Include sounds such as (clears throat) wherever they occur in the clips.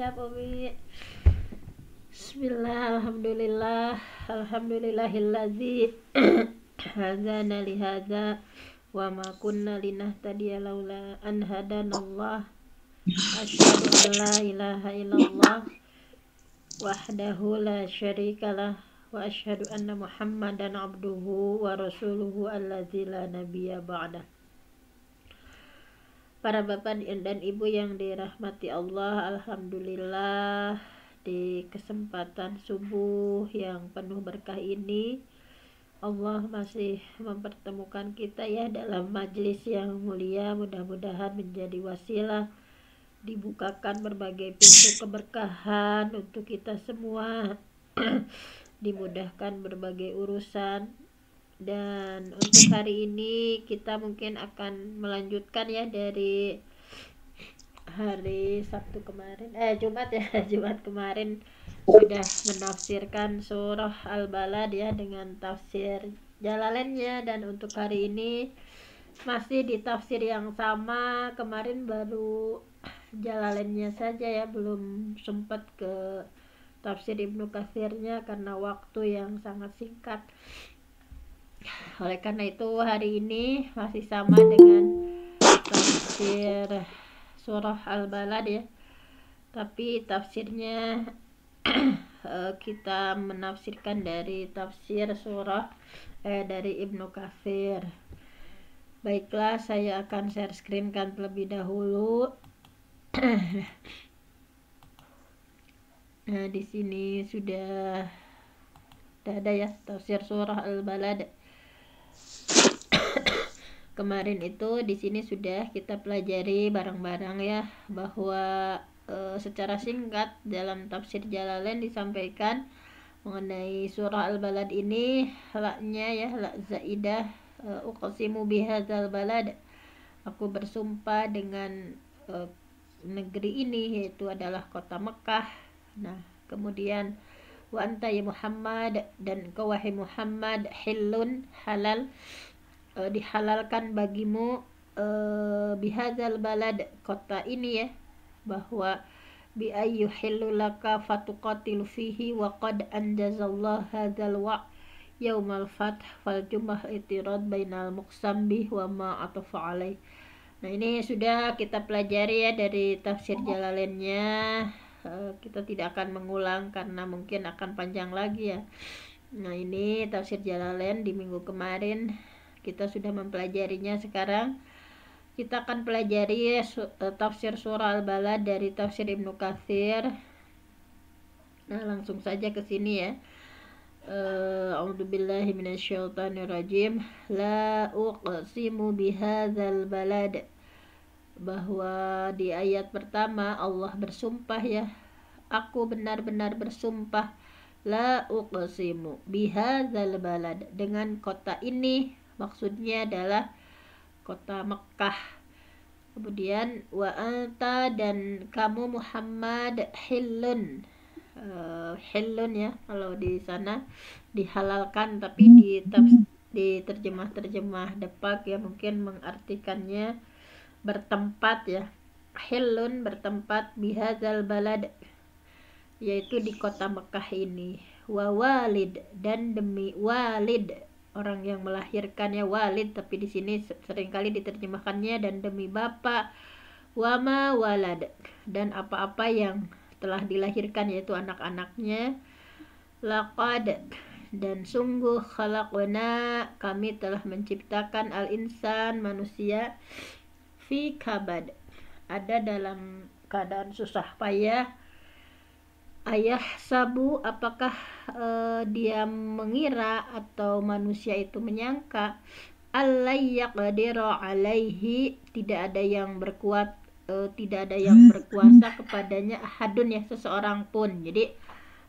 siap Umi Bismillah Alhamdulillah Alhamdulillahillazi (clears throat) Hazana lihaza Wa ma kunna tadia laula An hadanallah Asyadu an la ilaha illallah Wahdahu la syarikalah Wa asyhadu anna Muhammadan abduhu wa rasuluhu allazi la nabiya ba'dah Para bapak dan ibu yang dirahmati Allah, alhamdulillah di kesempatan subuh yang penuh berkah ini Allah masih mempertemukan kita ya dalam majelis yang mulia mudah-mudahan menjadi wasilah dibukakan berbagai pintu keberkahan untuk kita semua (clears throat) dimudahkan berbagai urusan dan untuk hari ini kita mungkin akan melanjutkan ya dari hari Sabtu kemarin eh Jumat ya (laughs) Jumat kemarin sudah menafsirkan surah Al-Balad ya dengan tafsir Jalalainnya dan untuk hari ini masih di tafsir yang sama kemarin baru Jalalainnya saja ya belum sempat ke tafsir Ibnu Katsirnya karena waktu yang sangat singkat oleh karena itu hari ini masih sama dengan tafsir surah Al-Balad ya. Tapi tafsirnya (clears throat) eh, kita menafsirkan dari tafsir surah eh dari Ibnu kafir Baiklah, saya akan share screen kan terlebih dahulu. nah, (clears throat) di sini sudah, sudah ada ya tafsir surah Al-Balad kemarin itu di sini sudah kita pelajari bareng-bareng ya bahwa e, secara singkat dalam tafsir Jalalain disampaikan mengenai surah Al-Balad ini laknya ya lak zaidah e, uqsimu bihadzal balad aku bersumpah dengan e, negeri ini yaitu adalah kota Mekah. Nah, kemudian wa anta ya Muhammad dan kau wahai Muhammad hilun halal uh, dihalalkan bagimu uh, bihadzal balad kota ini ya bahwa bi ayyuhillu laka fihi wa qad anjazallahu hadzal wa yaumal fath fal jumlah itirad bainal muqsam bih wa ma atafa alaih Nah ini sudah kita pelajari ya dari tafsir Jalalainnya eh, kita tidak akan mengulang karena mungkin akan panjang lagi ya. Nah ini tafsir Jalalain di minggu kemarin kita sudah mempelajarinya sekarang kita akan pelajari e, tafsir surah al-balad dari tafsir Ibnu kathir nah langsung saja ke sini ya e, A'udzubillahi minasyaitonirrajim la uqsimu bihadzal balad bahwa di ayat pertama Allah bersumpah ya aku benar-benar bersumpah la uqsimu bihadzal balad dengan kota ini maksudnya adalah kota Mekah kemudian wa anta dan kamu Muhammad hilun uh, eh, hilun ya kalau di sana dihalalkan tapi di di terjemah-terjemah depak ya mungkin mengartikannya bertempat ya hilun bertempat bihazal balad yaitu di kota Mekah ini wa walid dan demi walid orang yang melahirkannya walid tapi di sini seringkali diterjemahkannya dan demi bapa wama walad dan apa-apa yang telah dilahirkan yaitu anak-anaknya laqad dan sungguh khalaqna kami telah menciptakan al-insan manusia fi kabad ada dalam keadaan susah payah ayah sabu apakah e, dia mengira atau manusia itu menyangka alayaqdiru alaihi tidak ada yang berkuat e, tidak ada yang berkuasa kepadanya hadun ya seseorang pun jadi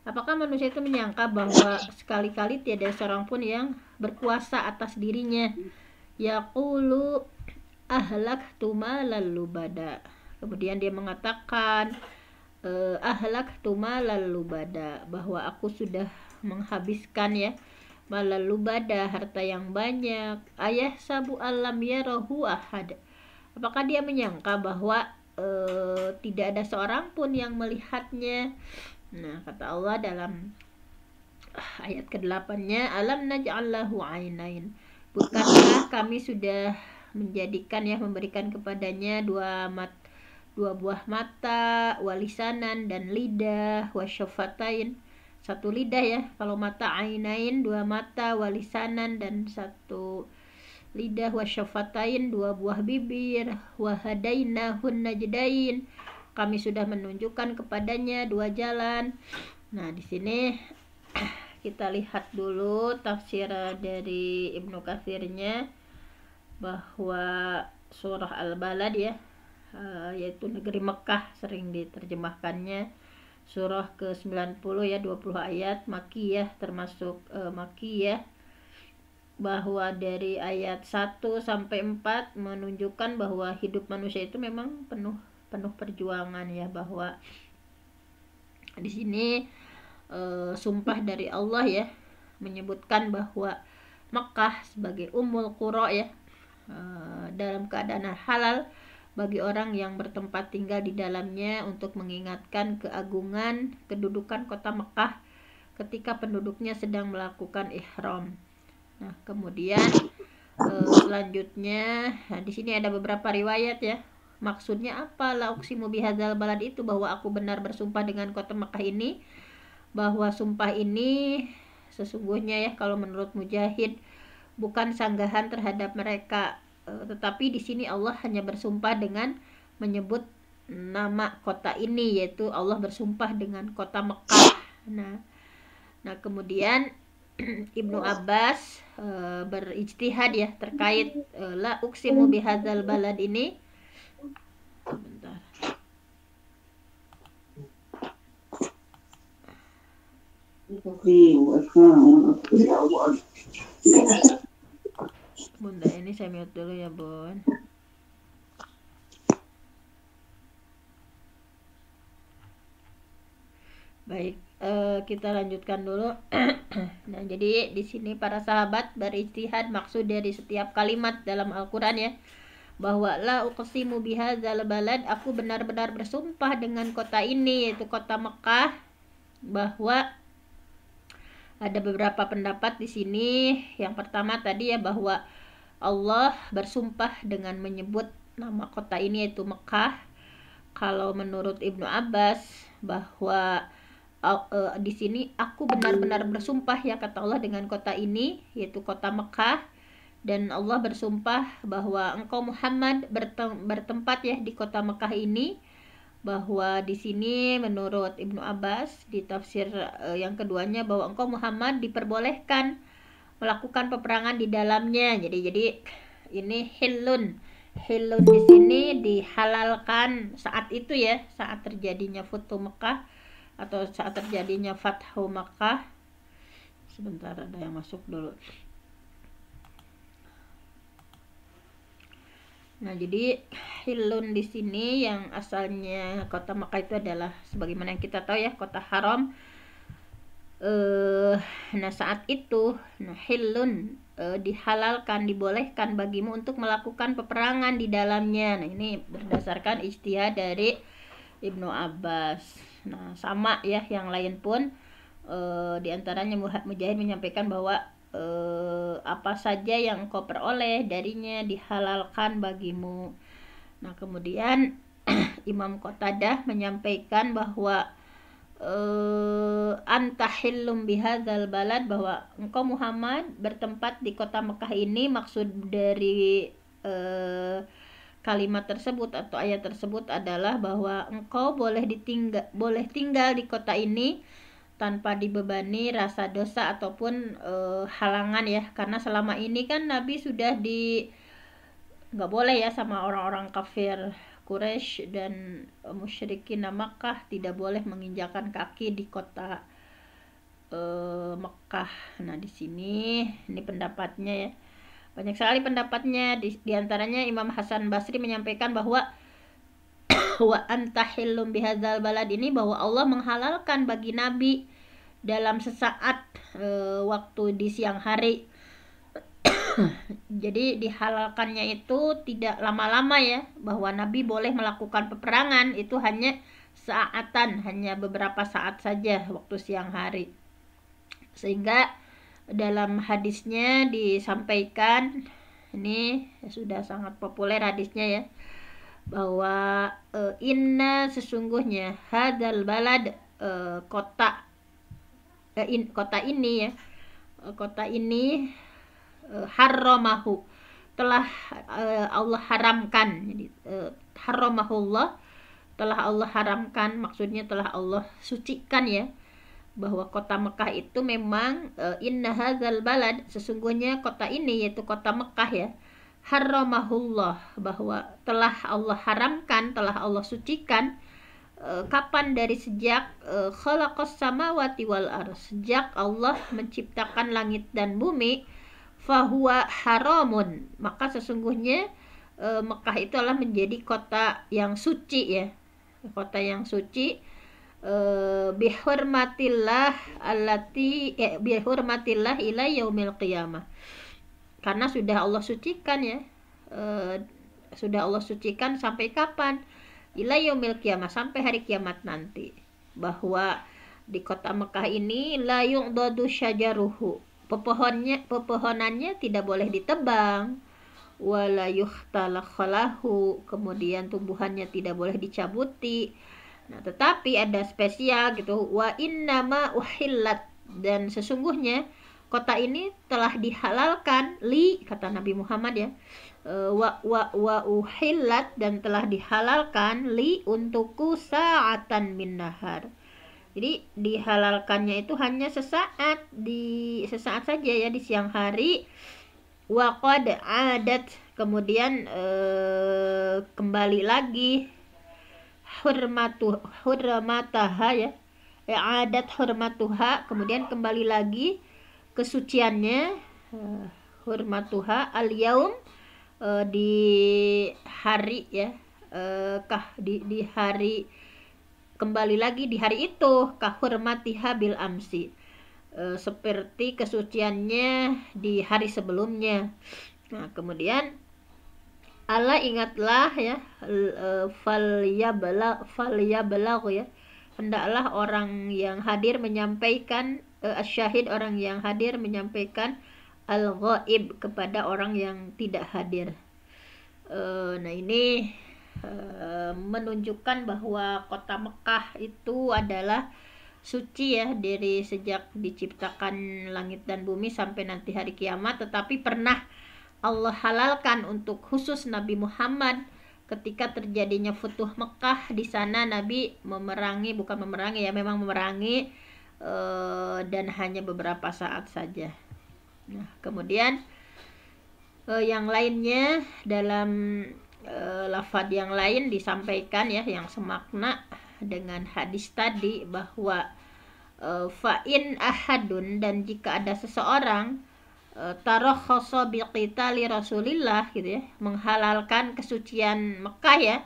apakah manusia itu menyangka bahwa sekali-kali tiada seorang pun yang berkuasa atas dirinya yaqulu ahlak lalu bada kemudian dia mengatakan uh, ahlak tuma lalu bada bahwa aku sudah menghabiskan ya malalu lubada harta yang banyak ayah sabu alam ya rohu ahad apakah dia menyangka bahwa e, tidak ada seorang pun yang melihatnya nah kata Allah dalam ayat ke-8-nya alam naj'allahu ainain bukankah kami sudah menjadikan ya memberikan kepadanya dua mata dua buah mata, walisanan dan lidah, wasyafatain satu lidah ya. Kalau mata ainain dua mata, walisanan dan satu lidah wasyafatain dua buah bibir, wahadainahun najdain. Kami sudah menunjukkan kepadanya dua jalan. Nah, di sini (clears throat) kita lihat dulu tafsir dari Ibnu kathirnya bahwa surah Al-Balad ya Eh, yaitu negeri Mekah sering diterjemahkannya surah ke-90 ya 20 ayat makiyah termasuk e, makiyah bahwa dari ayat 1 sampai 4 menunjukkan bahwa hidup manusia itu memang penuh penuh perjuangan ya bahwa di sini e, sumpah dari Allah ya menyebutkan bahwa Mekah sebagai umul kuro ya e, dalam keadaan halal bagi orang yang bertempat tinggal di dalamnya untuk mengingatkan keagungan kedudukan kota Mekah ketika penduduknya sedang melakukan ihram. Nah, kemudian eh, selanjutnya nah, di sini ada beberapa riwayat ya. Maksudnya apa? Lauksimu bihadzal balad itu bahwa aku benar bersumpah dengan kota Mekah ini bahwa sumpah ini sesungguhnya ya kalau menurut Mujahid bukan sanggahan terhadap mereka Eh, tetapi di sini Allah hanya bersumpah dengan menyebut nama kota ini yaitu Allah bersumpah dengan kota Mekah. Nah, nah kemudian (clears throat) Ibnu Abbas e, berijtihad ya terkait e, uh, la uksimu bihadzal balad ini. Okay bunda ini saya mute dulu ya bun baik eh, kita lanjutkan dulu (clears throat) nah jadi di sini para sahabat beristihad maksud dari setiap kalimat dalam Al-Quran ya bahwa la uqsimu bihadzal balad aku benar-benar bersumpah dengan kota ini yaitu kota Mekah bahwa ada beberapa pendapat di sini. Yang pertama tadi ya bahwa Allah bersumpah dengan menyebut nama kota ini yaitu Mekah. Kalau menurut Ibnu Abbas bahwa uh, uh, di sini aku benar-benar bersumpah ya kata Allah dengan kota ini yaitu kota Mekah dan Allah bersumpah bahwa engkau Muhammad bertempat ya di kota Mekah ini bahwa di sini menurut Ibnu Abbas di tafsir uh, yang keduanya bahwa engkau Muhammad diperbolehkan melakukan peperangan di dalamnya. Jadi jadi ini hilun. Hilun di sini dihalalkan saat itu ya, saat terjadinya foto Mekah atau saat terjadinya Fathu Mekah. Sebentar ada yang masuk dulu. Nah, jadi Hilun di sini yang asalnya kota Mekah itu adalah sebagaimana yang kita tahu ya, kota haram uh, nah saat itu nah hilun uh, dihalalkan dibolehkan bagimu untuk melakukan peperangan di dalamnya nah ini berdasarkan ijtihad dari Ibnu Abbas nah sama ya yang lain pun uh, eh, diantaranya Mujahid menyampaikan bahwa uh, apa saja yang kau peroleh darinya dihalalkan bagimu nah kemudian (clears throat) Imam kotadah menyampaikan bahwa uh, eh, antahillum bihadzal balad bahwa engkau Muhammad bertempat di kota Mekah ini maksud dari uh, kalimat tersebut atau ayat tersebut adalah bahwa engkau boleh ditinggal boleh tinggal di kota ini tanpa dibebani rasa dosa ataupun uh, halangan ya karena selama ini kan Nabi sudah di nggak boleh ya sama orang-orang kafir Quraisy dan eh, musyrikin Makkah tidak boleh menginjakan kaki di kota uh, eh, Mekah. Nah, di sini ini pendapatnya ya. Banyak sekali pendapatnya di, di antaranya Imam Hasan Basri menyampaikan bahwa (coughs) wa antahillum bihadzal balad ini bahwa Allah menghalalkan bagi nabi dalam sesaat e, waktu di siang hari Hmm. Jadi dihalalkannya itu tidak lama-lama ya, bahwa Nabi boleh melakukan peperangan itu hanya saatan, hanya beberapa saat saja waktu siang hari. Sehingga dalam hadisnya disampaikan ini sudah sangat populer hadisnya ya bahwa e, inna sesungguhnya hadal balad e, kota e, in, kota ini ya e, kota ini Eh, haramahu telah eh, Allah haramkan jadi eh, Allah telah Allah haramkan maksudnya telah Allah sucikan ya bahwa kota Mekah itu memang inna hadzal balad sesungguhnya kota ini yaitu kota Mekah ya Allah bahwa telah Allah haramkan telah Allah sucikan kapan dari sejak khalaqas samawati wal ar sejak Allah menciptakan langit dan bumi fahuwa haramun maka sesungguhnya e, Mekah itu adalah menjadi kota yang suci ya kota yang suci e, bihurmatillah alati eh, bihurmatillah ila yaumil qiyamah karena sudah Allah sucikan ya e, sudah Allah sucikan sampai kapan ila yaumil qiyamah sampai hari kiamat nanti bahwa di kota Mekah ini la yu'dadu syajaruhu pepohonnya pepohonannya tidak boleh ditebang wala yuhtalakhalahu kemudian tumbuhannya tidak boleh dicabuti nah tetapi ada spesial gitu wa innama uhillat dan sesungguhnya kota ini telah dihalalkan li kata Nabi Muhammad ya e, wa wa wa uhillat dan telah dihalalkan li untukku saatan min jadi dihalalkannya itu hanya sesaat di sesaat saja ya di siang hari waqad adat kemudian eh, kembali lagi hurmatu hurmataha ya eh, adat hurmatuha kemudian kembali lagi kesuciannya eh, hurmatuha al yaum eh, di hari ya eh, kah di di hari kembali lagi di hari itu kahurmatiha bil amsi e, seperti kesuciannya di hari sebelumnya nah kemudian Allah ingatlah ya e, fal bela fal ya hendaklah orang yang hadir menyampaikan e, asyahid orang yang hadir menyampaikan al-ghaib kepada orang yang tidak hadir e, nah ini Eh, menunjukkan bahwa kota Mekah itu adalah suci ya dari sejak diciptakan langit dan bumi sampai nanti hari kiamat tetapi pernah Allah halalkan untuk khusus Nabi Muhammad ketika terjadinya Futuh Mekah di sana Nabi memerangi bukan memerangi ya memang memerangi eh, dan hanya beberapa saat saja nah kemudian eh, yang lainnya dalam e, eh, lafad yang lain disampaikan ya yang semakna dengan hadis tadi bahwa e, eh, fa'in ahadun dan jika ada seseorang e, eh, tarakhoso biqitali rasulillah gitu ya menghalalkan kesucian Mekah ya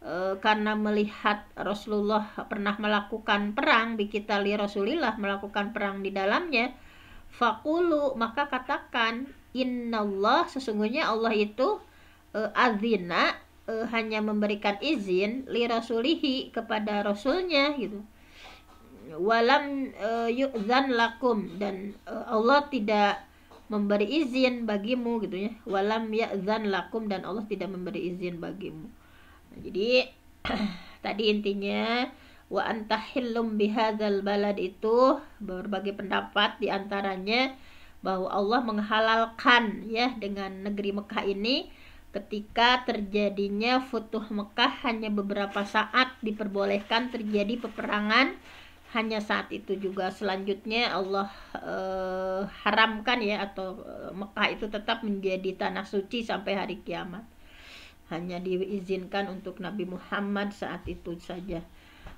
e, karena melihat Rasulullah pernah melakukan perang biqitali rasulillah melakukan perang di dalamnya fakulu maka katakan inna Allah sesungguhnya Allah itu uh, azina uh, hanya memberikan izin li rasulihi kepada rasulnya gitu walam uh, yu'zan lakum dan uh, Allah tidak memberi izin bagimu gitu ya walam yuzan lakum dan Allah tidak memberi izin bagimu nah, jadi (clears throat) tadi intinya wa antahillum bihadzal balad itu berbagai pendapat diantaranya bahwa Allah menghalalkan ya dengan negeri Mekah ini ketika terjadinya Futuh Mekah hanya beberapa saat diperbolehkan terjadi peperangan hanya saat itu juga selanjutnya Allah e, haramkan ya atau eh, Mekah itu tetap menjadi tanah suci sampai hari kiamat hanya diizinkan untuk Nabi Muhammad saat itu saja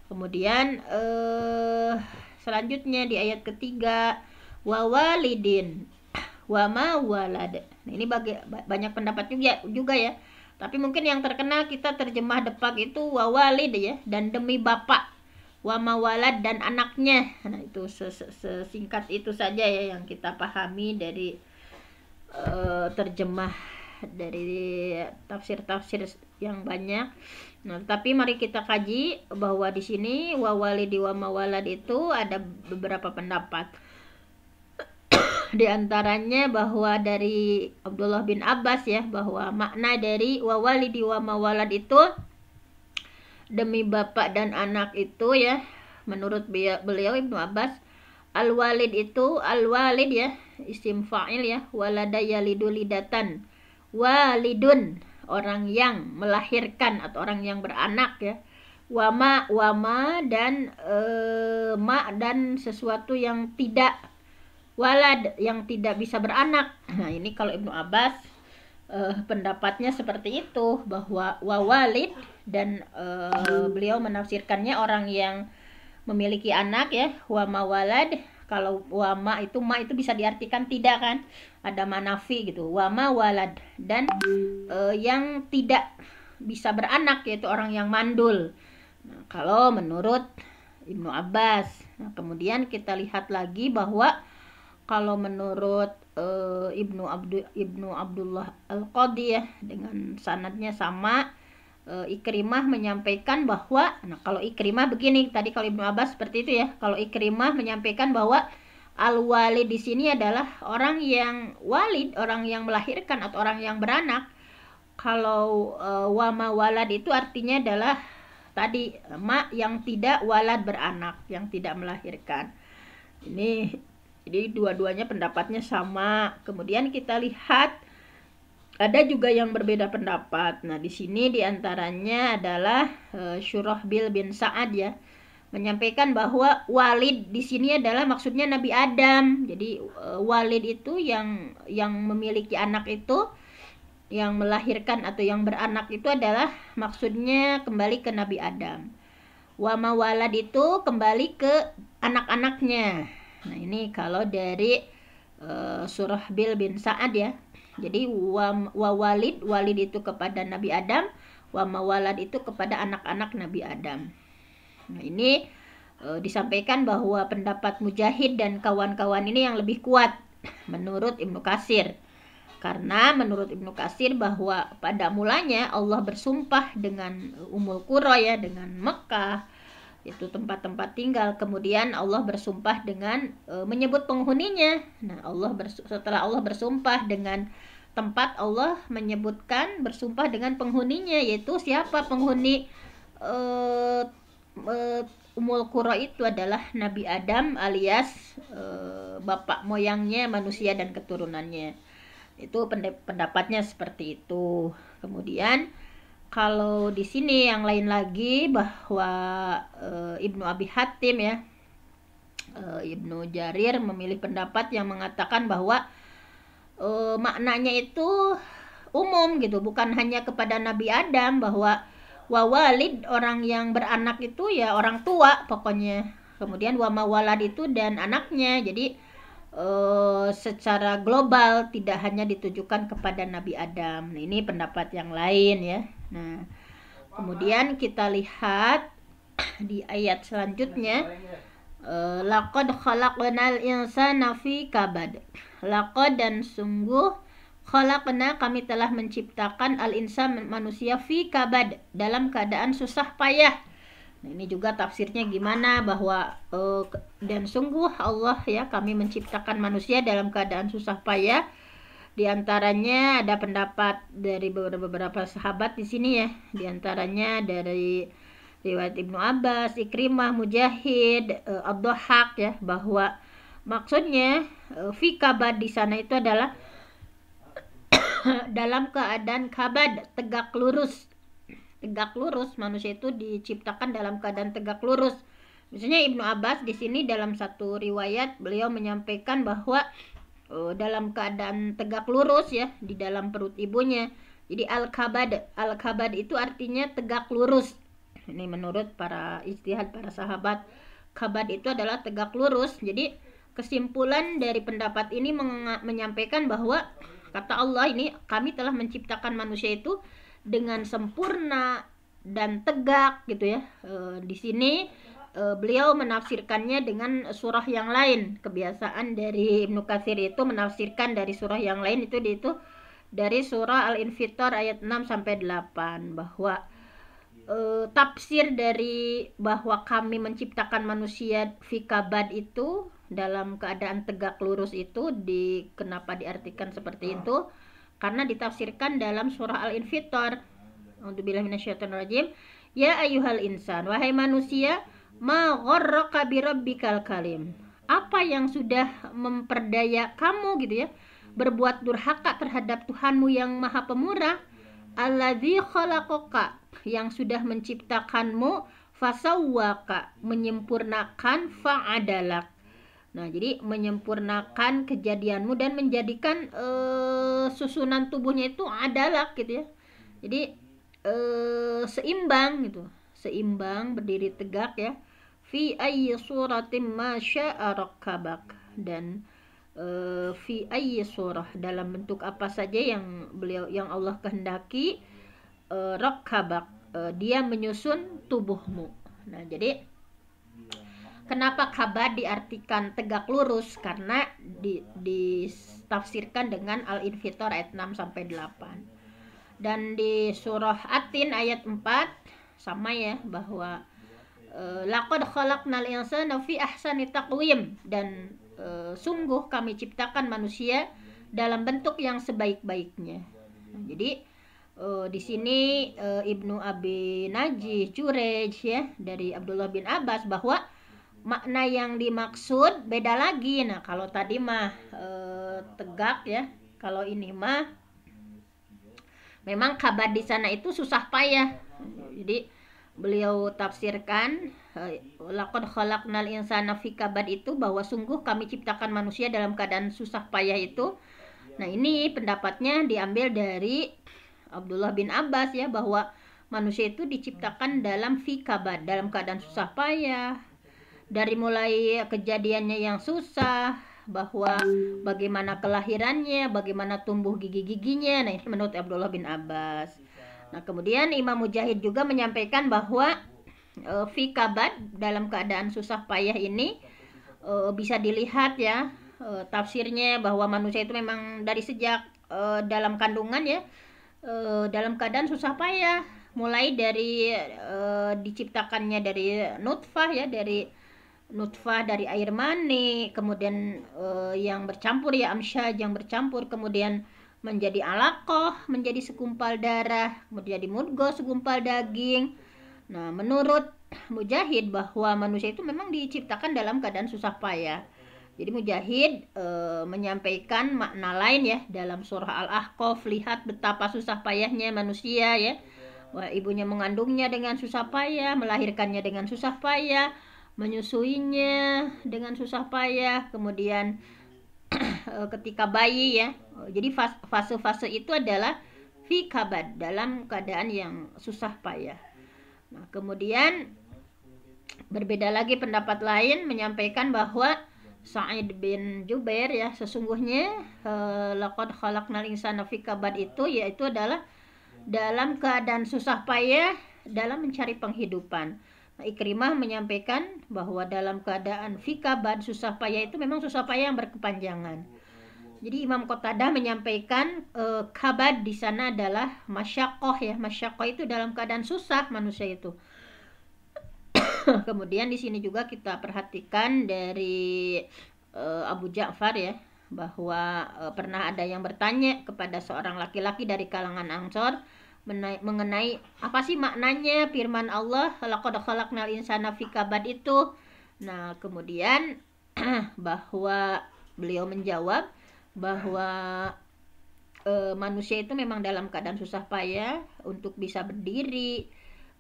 kemudian e, selanjutnya di ayat ketiga wawalidin wa ma walad. Nah, ini bagi, banyak pendapat juga juga ya. Tapi mungkin yang terkenal kita terjemah depak itu wa walid ya dan demi bapak wa ma walad dan anaknya. Nah, itu sesingkat itu saja ya yang kita pahami dari uh, terjemah dari tafsir-tafsir yang banyak. Nah, tapi mari kita kaji bahwa di sini wawali di wa mawalad itu ada beberapa pendapat di antaranya bahwa dari Abdullah bin Abbas ya bahwa makna dari wawalidi wa mawalad itu demi bapak dan anak itu ya menurut beliau Ibnu Abbas al walid itu al walid ya isim fa'il ya walada yalidu lidatan walidun orang yang melahirkan atau orang yang beranak ya wama wama dan e, ma dan sesuatu yang tidak walad yang tidak bisa beranak. Nah, ini kalau Ibnu Abbas eh, pendapatnya seperti itu bahwa wa walid dan eh, beliau menafsirkannya orang yang memiliki anak ya wa walad, kalau wama itu ma itu bisa diartikan tidak kan ada manafi gitu wama walad dan eh, yang tidak bisa beranak yaitu orang yang mandul nah, kalau menurut Ibnu Abbas nah, kemudian kita lihat lagi bahwa kalau menurut uh, Ibnu Abdu, Ibnu Abdullah Al-Qadi ya dengan sanadnya sama uh, Ikrimah menyampaikan bahwa nah kalau Ikrimah begini tadi kalau Ibnu Abbas seperti itu ya kalau Ikrimah menyampaikan bahwa al-walid di sini adalah orang yang walid, orang yang melahirkan atau orang yang beranak. Kalau e, wama walad itu artinya adalah tadi mak yang tidak walad beranak, yang tidak melahirkan. Ini jadi dua-duanya pendapatnya sama. Kemudian kita lihat ada juga yang berbeda pendapat. Nah, di sini diantaranya adalah eh, Syurah Bil bin Sa'ad ya menyampaikan bahwa Walid di sini adalah maksudnya Nabi Adam. Jadi eh, Walid itu yang yang memiliki anak itu yang melahirkan atau yang beranak itu adalah maksudnya kembali ke Nabi Adam. Wama walad itu kembali ke anak-anaknya. Nah, ini kalau dari uh, surah Bil bin Sa'ad ya. Jadi wa, wa walid, walid itu kepada Nabi Adam, wa mawalad itu kepada anak-anak Nabi Adam. Nah, ini uh, disampaikan bahwa pendapat Mujahid dan kawan-kawan ini yang lebih kuat menurut Ibnu Kasir. Karena menurut Ibnu Kasir bahwa pada mulanya Allah bersumpah dengan Umul Qura ya, dengan Mekah, itu tempat-tempat tinggal. Kemudian Allah bersumpah dengan e, menyebut penghuninya. Nah, Allah setelah Allah bersumpah dengan tempat Allah menyebutkan bersumpah dengan penghuninya yaitu siapa penghuni e, e, Umul kura itu adalah Nabi Adam alias e, bapak moyangnya manusia dan keturunannya. Itu pendapatnya seperti itu. Kemudian kalau di sini yang lain lagi bahwa e, Ibnu Abi Hatim ya e, Ibnu Jarir memilih pendapat yang mengatakan bahwa e, maknanya itu umum gitu bukan hanya kepada Nabi Adam bahwa wawalid orang yang beranak itu ya orang tua pokoknya kemudian wamawalad itu dan anaknya jadi Uh, secara global tidak hanya ditujukan kepada Nabi Adam. ini pendapat yang lain ya. Nah, kemudian kita lihat di ayat selanjutnya eh, laqad khalaqnal insana fi kabad. Laqad dan sungguh khalaqna kami telah menciptakan al insan manusia fi kabad dalam keadaan susah payah. Nah, ini juga tafsirnya gimana bahwa uh, dan sungguh Allah ya kami menciptakan manusia dalam keadaan susah payah di antaranya ada pendapat dari beberapa sahabat di sini ya. Di antaranya dari riwayat Ibnu Abbas, Ikrimah, Mujahid, e, ya bahwa maksudnya e, fi kabad di sana itu adalah (coughs) dalam keadaan kabad tegak lurus. Tegak lurus manusia itu diciptakan dalam keadaan tegak lurus. Misalnya Ibnu Abbas di sini dalam satu riwayat beliau menyampaikan bahwa uh, dalam keadaan tegak lurus ya di dalam perut ibunya. Jadi al-kabad, al-kabad itu artinya tegak lurus. Ini menurut para istihad para sahabat, kabad itu adalah tegak lurus. Jadi kesimpulan dari pendapat ini menyampaikan bahwa kata Allah ini kami telah menciptakan manusia itu dengan sempurna dan tegak gitu ya. E, di sini uh, beliau menafsirkannya dengan surah yang lain. Kebiasaan dari Ibnu Katsir itu menafsirkan dari surah yang lain itu di itu dari surah Al-Infitar ayat 6 sampai 8 bahwa uh, tafsir dari bahwa kami menciptakan manusia fikabad itu dalam keadaan tegak lurus itu di kenapa diartikan seperti itu karena ditafsirkan dalam surah Al-Infitar untuk bilang minasyaitonir rajim ya ayuhal insan wahai manusia birabbikal kalim apa yang sudah memperdaya kamu gitu ya berbuat durhaka terhadap Tuhanmu yang maha pemurah alladzi khalaqaka yang sudah menciptakanmu fasawwaka menyempurnakan fa'adalak Nah, jadi menyempurnakan kejadianmu dan menjadikan e, susunan tubuhnya itu adalah gitu ya. Jadi e, seimbang gitu. Seimbang, berdiri tegak ya fi ayyi suratin ma syaa rakkabak dan uh, fi ayyi surah dalam bentuk apa saja yang beliau yang Allah kehendaki uh, rakkabak uh, dia menyusun tubuhmu. Nah, jadi kenapa kabar diartikan tegak lurus karena di, ditafsirkan dengan al-infitor ayat 6 sampai 8 dan di surah Atin ayat 4 sama ya bahwa Eh, laqad khalaqnal insana fi ahsani taqwim dan uh, sungguh kami ciptakan manusia dalam bentuk yang sebaik-baiknya. Nah, jadi uh, di sini uh, Ibnu Abi Najih Curej ya dari Abdullah bin Abbas bahwa makna yang dimaksud beda lagi. Nah, kalau tadi mah uh, tegak ya, kalau ini mah memang kabar di sana itu susah payah. Jadi beliau tafsirkan eh, laqad khalaqnal insana fi kabad itu bahwa sungguh kami ciptakan manusia dalam keadaan susah payah itu. Nah, ini pendapatnya diambil dari Abdullah bin Abbas ya bahwa manusia itu diciptakan dalam fi kabad, dalam keadaan susah payah. Dari mulai kejadiannya yang susah, bahwa bagaimana kelahirannya, bagaimana tumbuh gigi-giginya. Nah, ini menurut Abdullah bin Abbas. Nah, kemudian Imam Mujahid juga menyampaikan bahwa e, fi kabat dalam keadaan susah payah ini e, bisa dilihat ya e, tafsirnya bahwa manusia itu memang dari sejak e, dalam kandungan ya e, dalam keadaan susah payah mulai dari e, diciptakannya dari nutfah ya dari nutfah dari air mani kemudian e, yang bercampur ya amsyaj yang bercampur kemudian menjadi alakoh, menjadi sekumpal darah, menjadi mudgo, sekumpal daging. Nah, menurut Mujahid bahwa manusia itu memang diciptakan dalam keadaan susah payah. Jadi Mujahid e, menyampaikan makna lain ya dalam surah Al-Ahqaf, lihat betapa susah payahnya manusia ya. Wah, ibunya mengandungnya dengan susah payah, melahirkannya dengan susah payah, menyusuinya dengan susah payah, kemudian Eh, ketika bayi ya. Oh, jadi fase-fase itu adalah fi dalam keadaan yang susah payah. Nah, kemudian berbeda lagi pendapat lain menyampaikan bahwa Sa'id bin Jubair ya sesungguhnya eh, laqad khalaqnal insana fi kabad itu yaitu adalah dalam keadaan susah payah dalam mencari penghidupan. Nah, Ikrimah menyampaikan bahwa dalam keadaan fikabad susah payah itu memang susah payah yang berkepanjangan. Jadi Imam Qatada menyampaikan e, kabar di sana adalah masyakoh ya. Masyakoh itu dalam keadaan susah manusia itu. (coughs) Kemudian di sini juga kita perhatikan dari e, Abu Ja'far ya bahwa e, pernah ada yang bertanya kepada seorang laki-laki dari kalangan Ansor mengenai apa sih maknanya firman Allah laqad khalaqnal insana fi kabad itu. Nah, kemudian (coughs) bahwa beliau menjawab bahwa e, manusia itu memang dalam keadaan susah payah untuk bisa berdiri,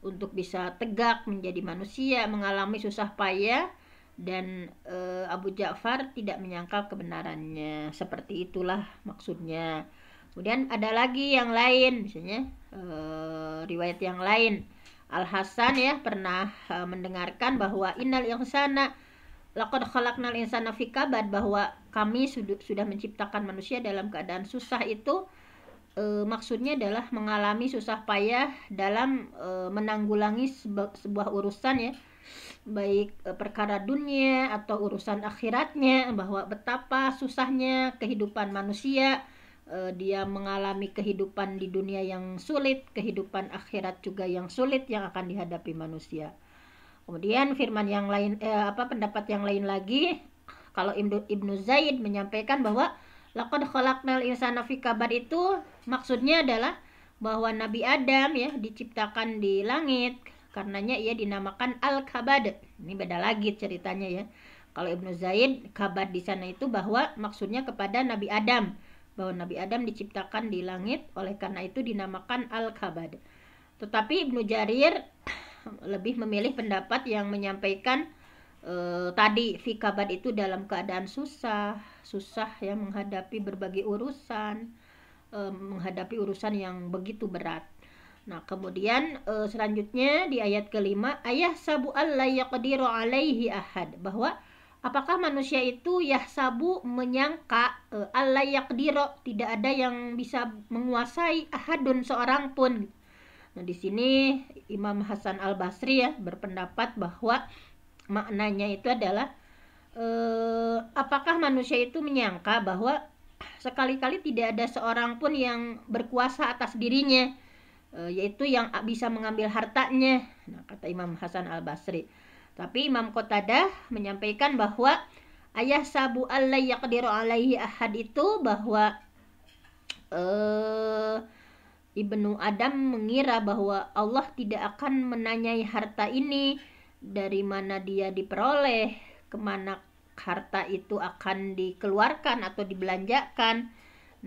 untuk bisa tegak menjadi manusia, mengalami susah payah dan e, Abu Ja'far tidak menyangkal kebenarannya. Seperti itulah maksudnya. Kemudian ada lagi yang lain, misalnya e, riwayat yang lain. Al Hasan ya pernah e, mendengarkan bahwa innal insana laqad khalaqnal insana fi kabad bahwa kami sudah sudah menciptakan manusia dalam keadaan susah itu e, maksudnya adalah mengalami susah payah dalam e, menanggulangi seba, sebuah urusan ya baik e, perkara dunia atau urusan akhiratnya bahwa betapa susahnya kehidupan manusia e, dia mengalami kehidupan di dunia yang sulit kehidupan akhirat juga yang sulit yang akan dihadapi manusia kemudian firman yang lain e, apa pendapat yang lain lagi kalau Ibnu Zaid menyampaikan bahwa laqad khalaqnal insana fi kabad itu maksudnya adalah bahwa Nabi Adam ya diciptakan di langit karenanya ia dinamakan al-kabad. Ini beda lagi ceritanya ya. Kalau Ibnu Zaid kabad di sana itu bahwa maksudnya kepada Nabi Adam bahwa Nabi Adam diciptakan di langit oleh karena itu dinamakan al-kabad. Tetapi Ibnu Jarir lebih memilih pendapat yang menyampaikan e, tadi fikabat itu dalam keadaan susah susah ya menghadapi berbagai urusan e, menghadapi urusan yang begitu berat Nah, kemudian e, selanjutnya di ayat kelima, ayah sabu Allah yaqdiru alaihi ahad, bahwa apakah manusia itu sabu menyangka e, Allah yaqdiru tidak ada yang bisa menguasai ahadun seorang pun. Nah, di sini Imam Hasan Al-Basri ya berpendapat bahwa maknanya itu adalah eh, apakah manusia itu menyangka bahwa sekali-kali tidak ada seorang pun yang berkuasa atas dirinya eh, yaitu yang bisa mengambil hartanya nah kata Imam Hasan Al Basri tapi Imam Qatadah menyampaikan bahwa ayah sabu Allah yaqdiru alaihi ahad itu bahwa eh Ibnu Adam mengira bahwa Allah tidak akan menanyai harta ini dari mana dia diperoleh, kemana harta itu akan dikeluarkan atau dibelanjakan.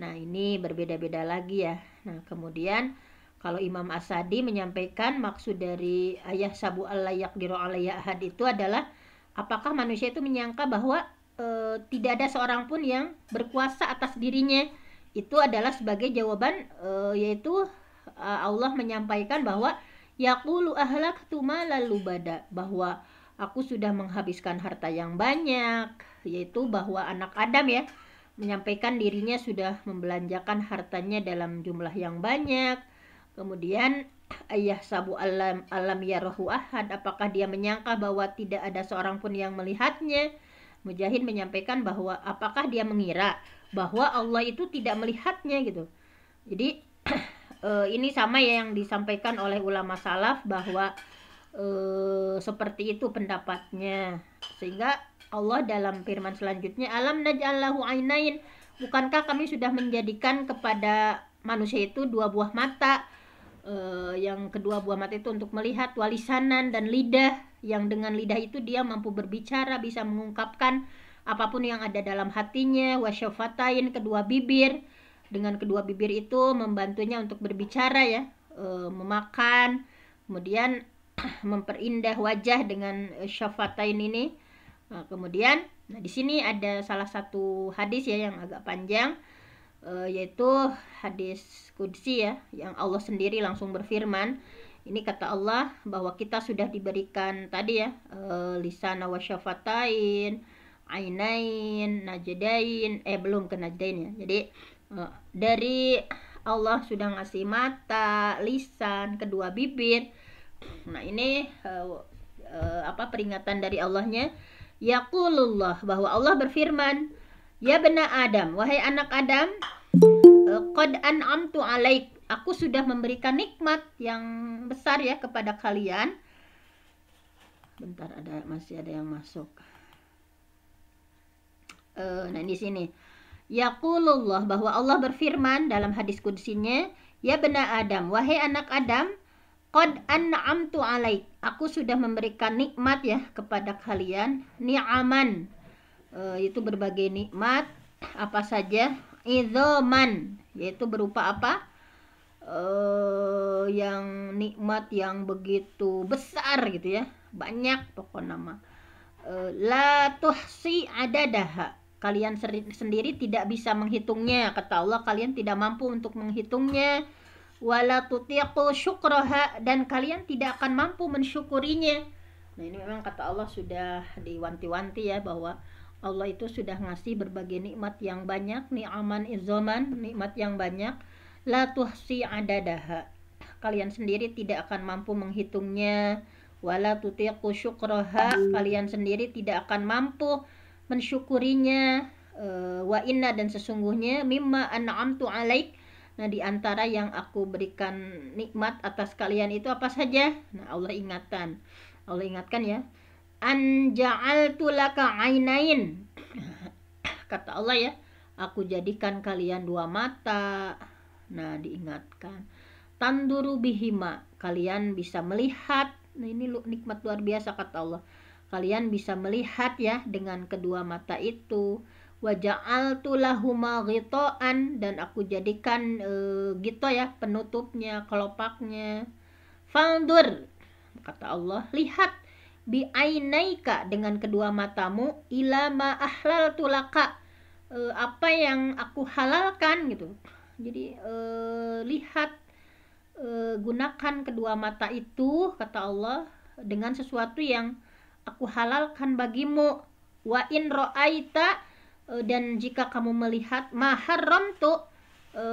Nah, ini berbeda-beda lagi ya. Nah, kemudian kalau Imam Asadi menyampaikan maksud dari ayah sabu alayak diro had itu adalah apakah manusia itu menyangka bahwa e, tidak ada seorang pun yang berkuasa atas dirinya. Itu adalah sebagai jawaban e, yaitu eh, Allah menyampaikan bahwa yaqulu ahlaktu malal lubada bahwa aku sudah menghabiskan harta yang banyak yaitu bahwa anak Adam ya menyampaikan dirinya sudah membelanjakan hartanya dalam jumlah yang banyak kemudian ayah sabu alam alam Ya Rohu ahad apakah dia menyangka bahwa tidak ada seorang pun yang melihatnya Mujahid menyampaikan bahwa apakah dia mengira bahwa Allah itu tidak melihatnya gitu. Jadi (clears throat) uh, ini sama ya yang disampaikan oleh ulama salaf bahwa uh, seperti itu pendapatnya sehingga Allah dalam firman selanjutnya alam naj'allahu ainain bukankah kami sudah menjadikan kepada manusia itu dua buah mata uh, yang kedua buah mata itu untuk melihat walisanan dan lidah yang dengan lidah itu dia mampu berbicara bisa mengungkapkan apapun yang ada dalam hatinya wasyafatain kedua bibir dengan kedua bibir itu membantunya untuk berbicara ya, e, memakan, kemudian (clears throat) memperindah wajah dengan e, syafatain ini. Nah, kemudian nah di sini ada salah satu hadis ya yang agak panjang e, yaitu hadis kudsi ya yang Allah sendiri langsung berfirman ini kata Allah bahwa kita sudah diberikan tadi ya e, lisana syafatain ainain najdain eh belum ke ya jadi dari Allah sudah ngasih mata, lisan, kedua bibir. Nah, ini uh, uh, apa peringatan dari Allahnya? Yaqulullah bahwa Allah berfirman, "Ya benar Adam, wahai anak Adam, eh, qad an'amtu alaik. Aku sudah memberikan nikmat yang besar ya kepada kalian." Bentar ada masih ada yang masuk. Uh, nah di sini Yaqulullah bahwa Allah berfirman dalam hadis kudsinya, "Ya bena Adam, wahai anak Adam, qad an'amtu alaik. Aku sudah memberikan nikmat ya kepada kalian, ni'aman. E, itu berbagai nikmat apa saja? Idzoman, yaitu berupa apa? E, yang nikmat yang begitu besar gitu ya. Banyak pokok nama. E, la tuhsi adadaha Kalian sendiri tidak bisa menghitungnya. Kata Allah, kalian tidak mampu untuk menghitungnya. Wala tutiqu syukraha Dan kalian tidak akan mampu mensyukurinya. Nah ini memang kata Allah sudah diwanti-wanti ya bahwa Allah itu sudah ngasih berbagai nikmat yang banyak, ni'aman izoman, nikmat yang banyak, la tuhsi adadaha. Kalian sendiri tidak akan mampu menghitungnya, wala tutiqu syukraha kalian sendiri tidak akan mampu mensyukurinya eh, wa inna dan sesungguhnya mimma an'amtu alaik nah di antara yang aku berikan nikmat atas kalian itu apa saja nah Allah ingatkan Allah ingatkan ya an ja'altu laka ainain (clears throat) kata Allah ya aku jadikan kalian dua mata nah diingatkan tanduru bihima kalian bisa melihat nah ini nikmat luar biasa kata Allah kalian bisa melihat ya dengan kedua mata itu waja'al tulahuma ghitoan dan aku jadikan e, gitu ya penutupnya kelopaknya fandur kata Allah lihat biainaika dengan kedua matamu ilama ahlal tulaka e, eh, apa yang aku halalkan gitu jadi e, lihat e, gunakan kedua mata itu kata Allah dengan sesuatu yang aku halalkan bagimu wa in ro'aita e, dan jika kamu melihat maharam tuh e,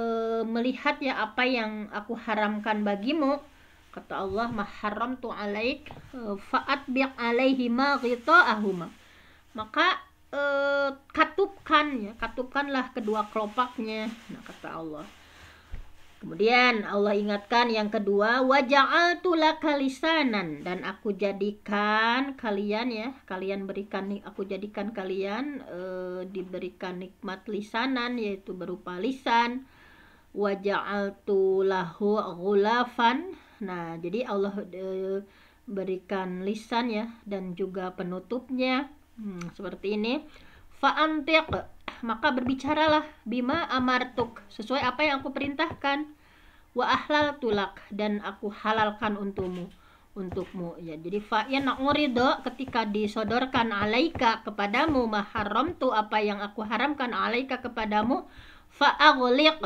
melihat ya apa yang aku haramkan bagimu kata Allah maharam tu alaik e, faat biak alaihi ma ahuma maka e, katupkan ya katupkanlah kedua kelopaknya nah kata Allah Kemudian Allah ingatkan yang kedua, wajah waja'altu kalisanan dan aku jadikan kalian ya, kalian berikan aku jadikan kalian e, diberikan nikmat lisanan yaitu berupa lisan. Waja'altu lahu ghulafan. Nah, jadi Allah e, berikan lisan ya dan juga penutupnya. Hmm, seperti ini. Fa'antiq maka berbicaralah bima amartuk sesuai apa yang aku perintahkan wa ahlal tulak dan aku halalkan untukmu untukmu ya jadi fa'in urido ketika disodorkan alaika kepadamu maharom tu apa yang aku haramkan alaika kepadamu fa fa'aghliq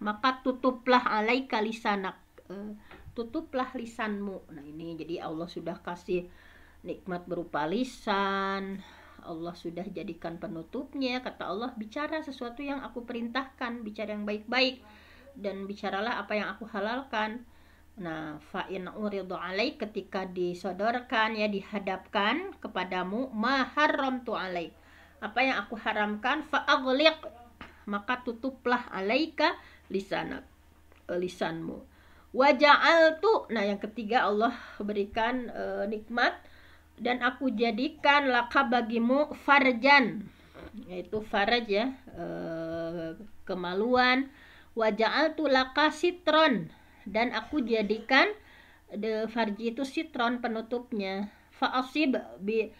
maka tutuplah alaika lisanak e, tutuplah lisanmu nah ini jadi Allah sudah kasih nikmat berupa lisan Allah sudah jadikan penutupnya kata Allah bicara sesuatu yang aku perintahkan bicara yang baik-baik dan bicaralah apa yang aku halalkan Nah, fa'in uridu alaih ketika disodorkan ya dihadapkan kepadamu maharam tu alaih Apa yang aku haramkan fa'agliq maka tutuplah alaika lisanak eh, lisanmu. wajah al tu. Nah, yang ketiga Allah berikan e, nikmat dan aku jadikan laka bagimu farjan yaitu faraj ya e, kemaluan wajal laka sitron dan aku jadikan de farji itu sitron penutupnya faasib bi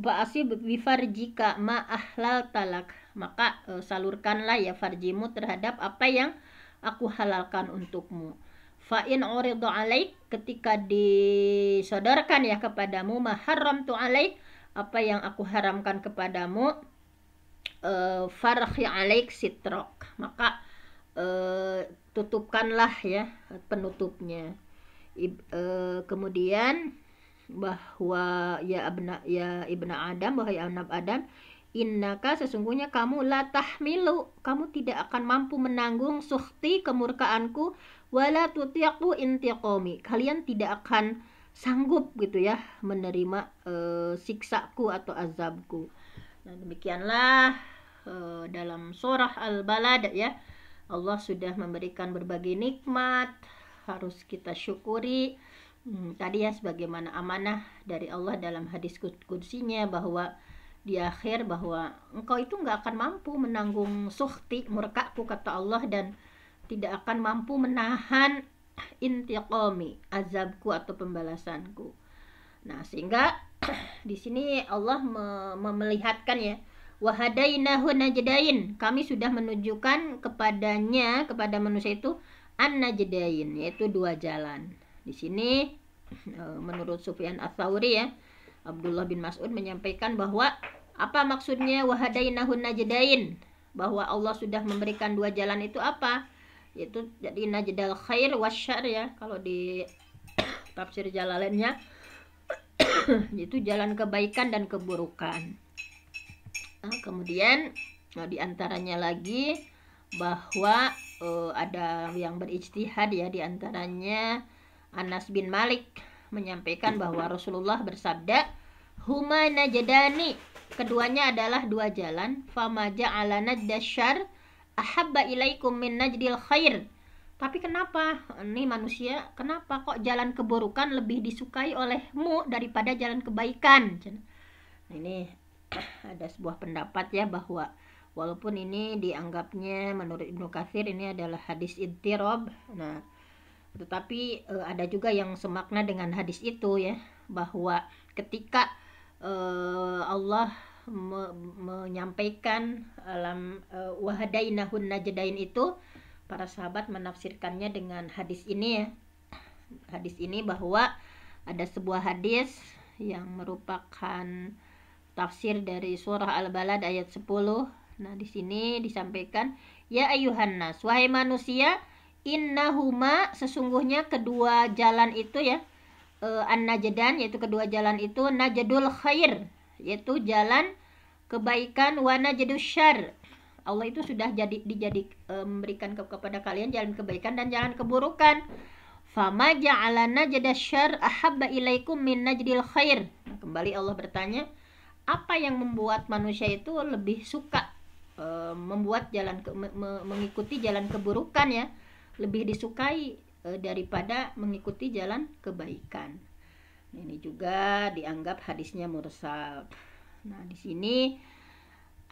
faasib bi farjika ma ahlal talak maka e, salurkanlah ya farjimu terhadap apa yang aku halalkan untukmu Fa'in uridu alaik ketika disodorkan ya kepadamu maharam tu alaik apa yang aku haramkan kepadamu uh, farhi alaik sitrok maka uh, tutupkanlah ya penutupnya I, uh, eh, kemudian bahwa ya abna ya ibna adam bahwa ya anak adam innaka sesungguhnya kamu la tahmilu kamu tidak akan mampu menanggung suhti kemurkaanku wala tutiqu intiqomi kalian tidak akan sanggup gitu ya menerima e, siksaku atau azabku nah demikianlah e, dalam surah al-balad ya Allah sudah memberikan berbagai nikmat harus kita syukuri hmm, tadi ya sebagaimana amanah dari Allah dalam hadis kudsinya bahwa di akhir bahwa engkau itu nggak akan mampu menanggung suhti murkaku kata Allah dan tidak akan mampu menahan (clears throat) intiqami azabku atau pembalasanku nah sehingga (clears throat) di sini Allah memelihatkan ya wahadainahu najdain kami sudah menunjukkan kepadanya kepada manusia itu an najdain yaitu dua jalan di sini (clears throat) e, menurut Sufyan Ats-Tsauri ya Abdullah bin Mas'ud menyampaikan bahwa apa maksudnya wahadainahu najdain bahwa Allah sudah memberikan dua jalan itu apa itu jadi najdal khair wasyar ya kalau di (coughs) tafsir jalalainnya (coughs) itu jalan kebaikan dan keburukan nah, kemudian nah, diantaranya lagi bahwa uh, ada yang berijtihad ya diantaranya Anas bin Malik menyampaikan bahwa Rasulullah bersabda huma najdani keduanya adalah dua jalan famaja ala najdashar ahabba ilaikum min najdil khair tapi kenapa ini manusia kenapa kok jalan keburukan lebih disukai olehmu daripada jalan kebaikan nah, ini (clears throat) ada sebuah pendapat ya bahwa walaupun ini dianggapnya menurut Ibnu Katsir ini adalah hadis intirob nah tetapi eh, ada juga yang semakna dengan hadis itu ya bahwa ketika eh, Allah me menyampaikan alam uh, eh, wahadainahun najdain itu para sahabat menafsirkannya dengan hadis ini ya hadis ini bahwa ada sebuah hadis yang merupakan tafsir dari surah Al-Balad ayat 10. Nah, di sini disampaikan, "Ya ayuhan nas, wahai manusia, innahuma sesungguhnya kedua jalan itu ya, e, an-najdan yaitu kedua jalan itu najdul khair, yaitu jalan kebaikan wana jadu Allah itu sudah jadi dijadi e, memberikan ke, kepada kalian jalan kebaikan dan jalan keburukan. Fama ja'alana jada ahabba ilaikum min najdil khair. Nah, kembali Allah bertanya, apa yang membuat manusia itu lebih suka e, membuat jalan ke, me, mengikuti jalan keburukan ya, lebih disukai e, daripada mengikuti jalan kebaikan. Ini juga dianggap hadisnya mursal. Nah, di sini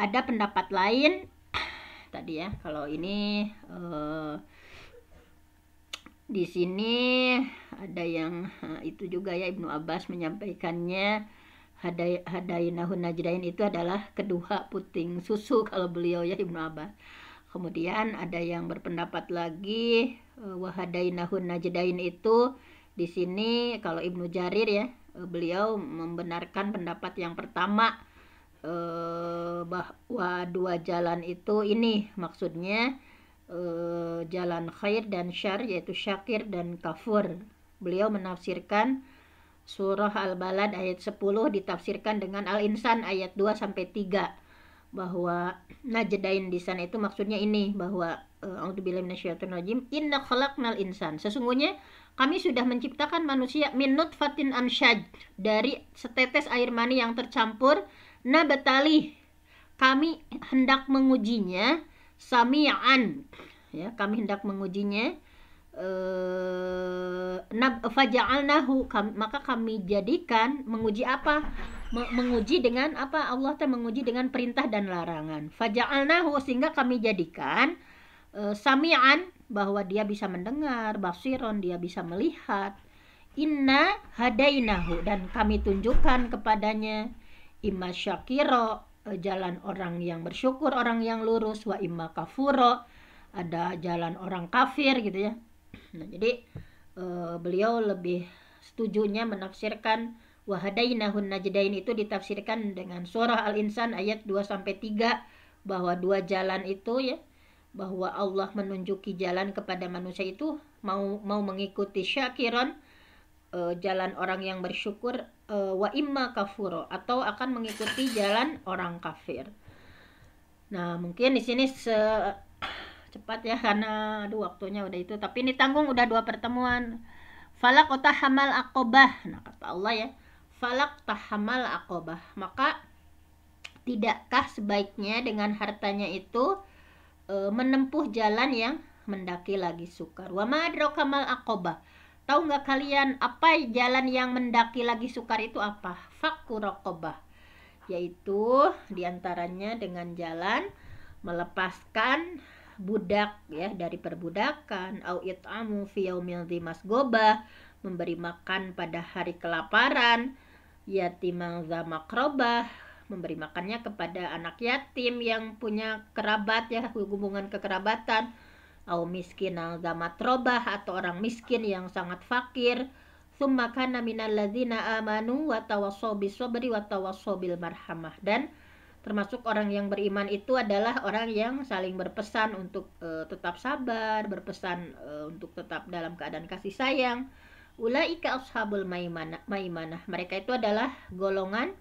ada pendapat lain (clears throat) tadi ya. Kalau ini eh, di sini ada yang eh, itu juga ya Ibnu Abbas menyampaikannya hadai najdain itu adalah kedua puting susu (laughs) kalau beliau ya Ibnu Abbas. Kemudian ada yang berpendapat lagi eh, wahadainahu najdain itu di sini kalau Ibnu Jarir ya, eh, beliau membenarkan pendapat yang pertama eh, bahwa dua jalan itu ini maksudnya eh, jalan khair dan syar yaitu syakir dan kafur. Beliau menafsirkan surah Al-Balad ayat 10 ditafsirkan dengan Al-Insan ayat 2 sampai 3 bahwa najedain di sana itu maksudnya ini bahwa eh, audzubillahi minasyaitonirrajim inna khalaqnal insan sesungguhnya kami sudah menciptakan manusia minut fatin amsyaj dari setetes air mani yang tercampur nabatali kami hendak mengujinya samian ya kami hendak mengujinya eh nahu. maka kami jadikan menguji apa menguji dengan apa Allah teh menguji dengan perintah dan larangan nahu. sehingga kami jadikan e, samian bahwa dia bisa mendengar, basiron dia bisa melihat. Inna hadainahu dan kami tunjukkan kepadanya imma syakiro jalan orang yang bersyukur, orang yang lurus wa imma kafuro ada jalan orang kafir gitu ya. Nah, jadi eh, beliau lebih setujunya menafsirkan hadainahu najdain itu ditafsirkan dengan surah Al-Insan ayat 2 sampai 3 bahwa dua jalan itu ya bahwa Allah menunjuki jalan kepada manusia itu mau mau mengikuti syakiron e, jalan orang yang bersyukur e, wa imma kafuro atau akan mengikuti jalan orang kafir. Nah, mungkin di sini se cepat ya karena aduh waktunya udah itu tapi ini tanggung udah dua pertemuan falak tahamal akobah nah kata Allah ya falak tahamal akobah maka tidakkah sebaiknya dengan hartanya itu e, menempuh jalan yang mendaki lagi sukar. Wa madrokamal akoba. Tahu nggak kalian apa jalan yang mendaki lagi sukar itu apa? Fakurakoba, Yaitu diantaranya dengan jalan melepaskan budak ya dari perbudakan au it'amu fi yaumil goba memberi makan pada hari kelaparan yatimang zamakroba memberi makannya kepada anak yatim yang punya kerabat ya hubungan kekerabatan au miskin al robah atau orang miskin yang sangat fakir summa kana minal amanu wa tawassaw wa marhamah dan termasuk orang yang beriman itu adalah orang yang saling berpesan untuk e, tetap sabar, berpesan e, untuk tetap dalam keadaan kasih sayang. Ulaika ashabul maimanah. Mereka itu adalah golongan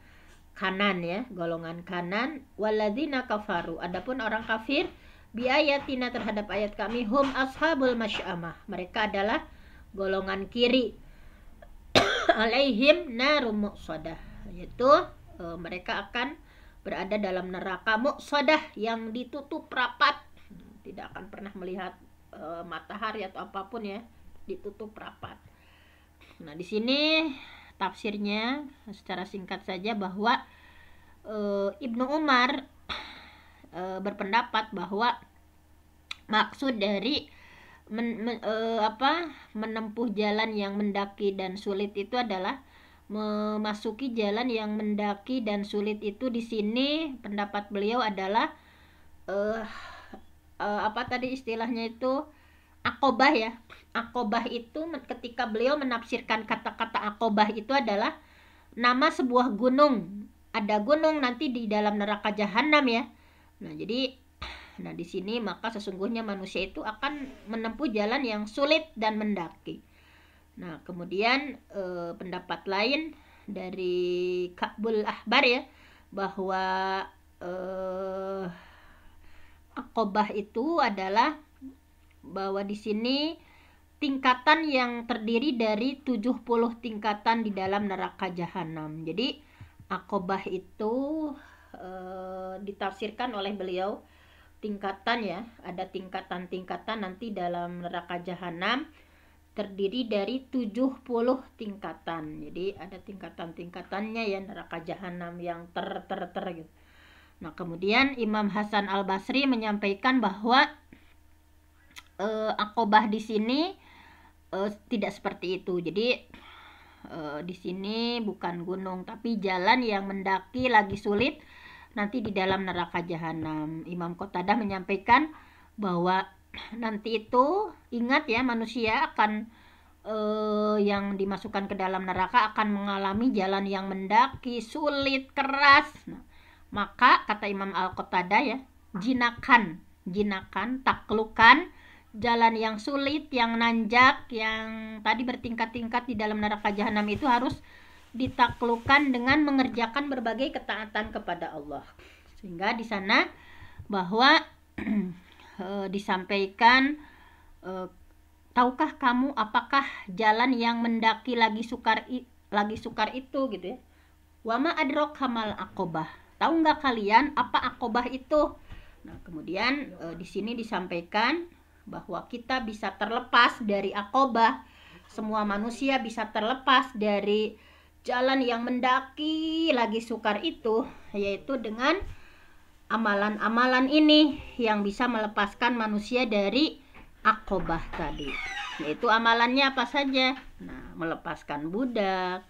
kanan ya, golongan kanan waladzina kafaru. Adapun orang kafir biayatina terhadap ayat kami hum ashabul masyamah. Mereka adalah golongan kiri. (coughs) Alaihim narum muqsadah. Yaitu e, mereka akan berada dalam neraka sodah yang ditutup rapat. Tidak akan pernah melihat e, matahari atau apapun ya, ditutup rapat. Nah, di sini tafsirnya secara singkat saja bahwa e, Ibnu Umar e, (clears throat) berpendapat bahwa maksud dari men, men, e, eh, apa menempuh jalan yang mendaki dan sulit itu adalah memasuki jalan yang mendaki dan sulit itu di sini pendapat beliau adalah e, e, apa tadi istilahnya itu akobah ya akobah itu ketika beliau menafsirkan kata-kata akobah itu adalah nama sebuah gunung ada gunung nanti di dalam neraka jahanam ya nah jadi nah di sini maka sesungguhnya manusia itu akan menempuh jalan yang sulit dan mendaki nah kemudian eh, pendapat lain dari Kabul Ahbar ya bahwa eh, akobah itu adalah bahwa di sini tingkatan yang terdiri dari 70 tingkatan di dalam neraka jahanam. Jadi akobah itu e, ditafsirkan oleh beliau tingkatan ya, ada tingkatan-tingkatan nanti dalam neraka jahanam terdiri dari 70 tingkatan. Jadi ada tingkatan-tingkatannya ya neraka jahanam yang ter ter ter gitu. Nah, kemudian Imam Hasan Al-Basri menyampaikan bahwa uh, akobah di sini uh, tidak seperti itu. Jadi uh, di sini bukan gunung tapi jalan yang mendaki lagi sulit nanti di dalam neraka jahanam. Imam Qotadah menyampaikan bahwa nanti itu ingat ya manusia akan eh, yang dimasukkan ke dalam neraka akan mengalami jalan yang mendaki sulit keras nah, maka kata Imam Al Qotadah ya jinakan jinakan taklukan jalan yang sulit, yang nanjak, yang tadi bertingkat-tingkat di dalam neraka jahanam itu harus ditaklukkan dengan mengerjakan berbagai ketaatan kepada Allah. Sehingga di sana bahwa (clears throat) e, disampaikan e, tahukah kamu apakah jalan yang mendaki lagi sukar i, lagi sukar itu gitu ya. Wama adrok hamal akobah. Tahu nggak kalian apa akobah itu? Nah kemudian e, di sini disampaikan bahwa kita bisa terlepas dari akobah semua manusia bisa terlepas dari jalan yang mendaki lagi sukar itu yaitu dengan amalan-amalan ini yang bisa melepaskan manusia dari akobah tadi yaitu amalannya apa saja nah melepaskan budak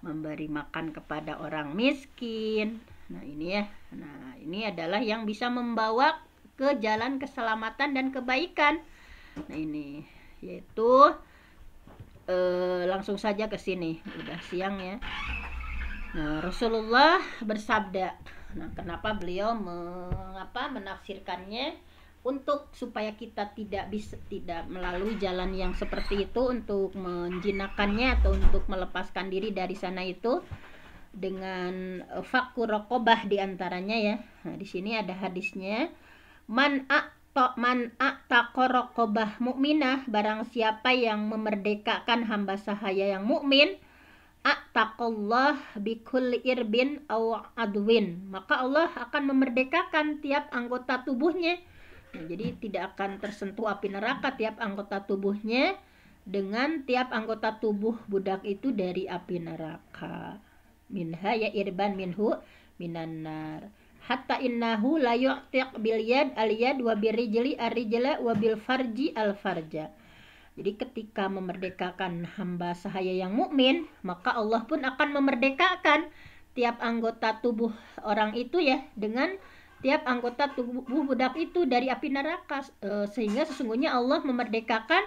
memberi makan kepada orang miskin nah ini ya nah ini adalah yang bisa membawa ke jalan keselamatan dan kebaikan. Nah, ini yaitu e, langsung saja ke sini, udah siang ya. Nah, Rasulullah bersabda. Nah, kenapa beliau mengapa menafsirkannya untuk supaya kita tidak bisa tidak melalui jalan yang seperti itu untuk menjinakannya atau untuk melepaskan diri dari sana itu dengan eh, fakur rokobah diantaranya ya. Nah, di sini ada hadisnya man akto man aktaqorokobah mukminah barang siapa yang memerdekakan hamba sahaya yang mukmin aktaqallah bikul irbin aw adwin maka Allah akan memerdekakan tiap anggota tubuhnya nah, jadi tidak akan tersentuh api neraka tiap anggota tubuhnya dengan tiap anggota tubuh budak itu dari api neraka minha ya irban minhu minanar hatta innahu la yu'tiq bil yad al yad wa birrijli ar wa bil farji al farja jadi ketika memerdekakan hamba sahaya yang mukmin maka Allah pun akan memerdekakan tiap anggota tubuh orang itu ya dengan tiap anggota tubuh budak itu dari api neraka e, sehingga sesungguhnya Allah memerdekakan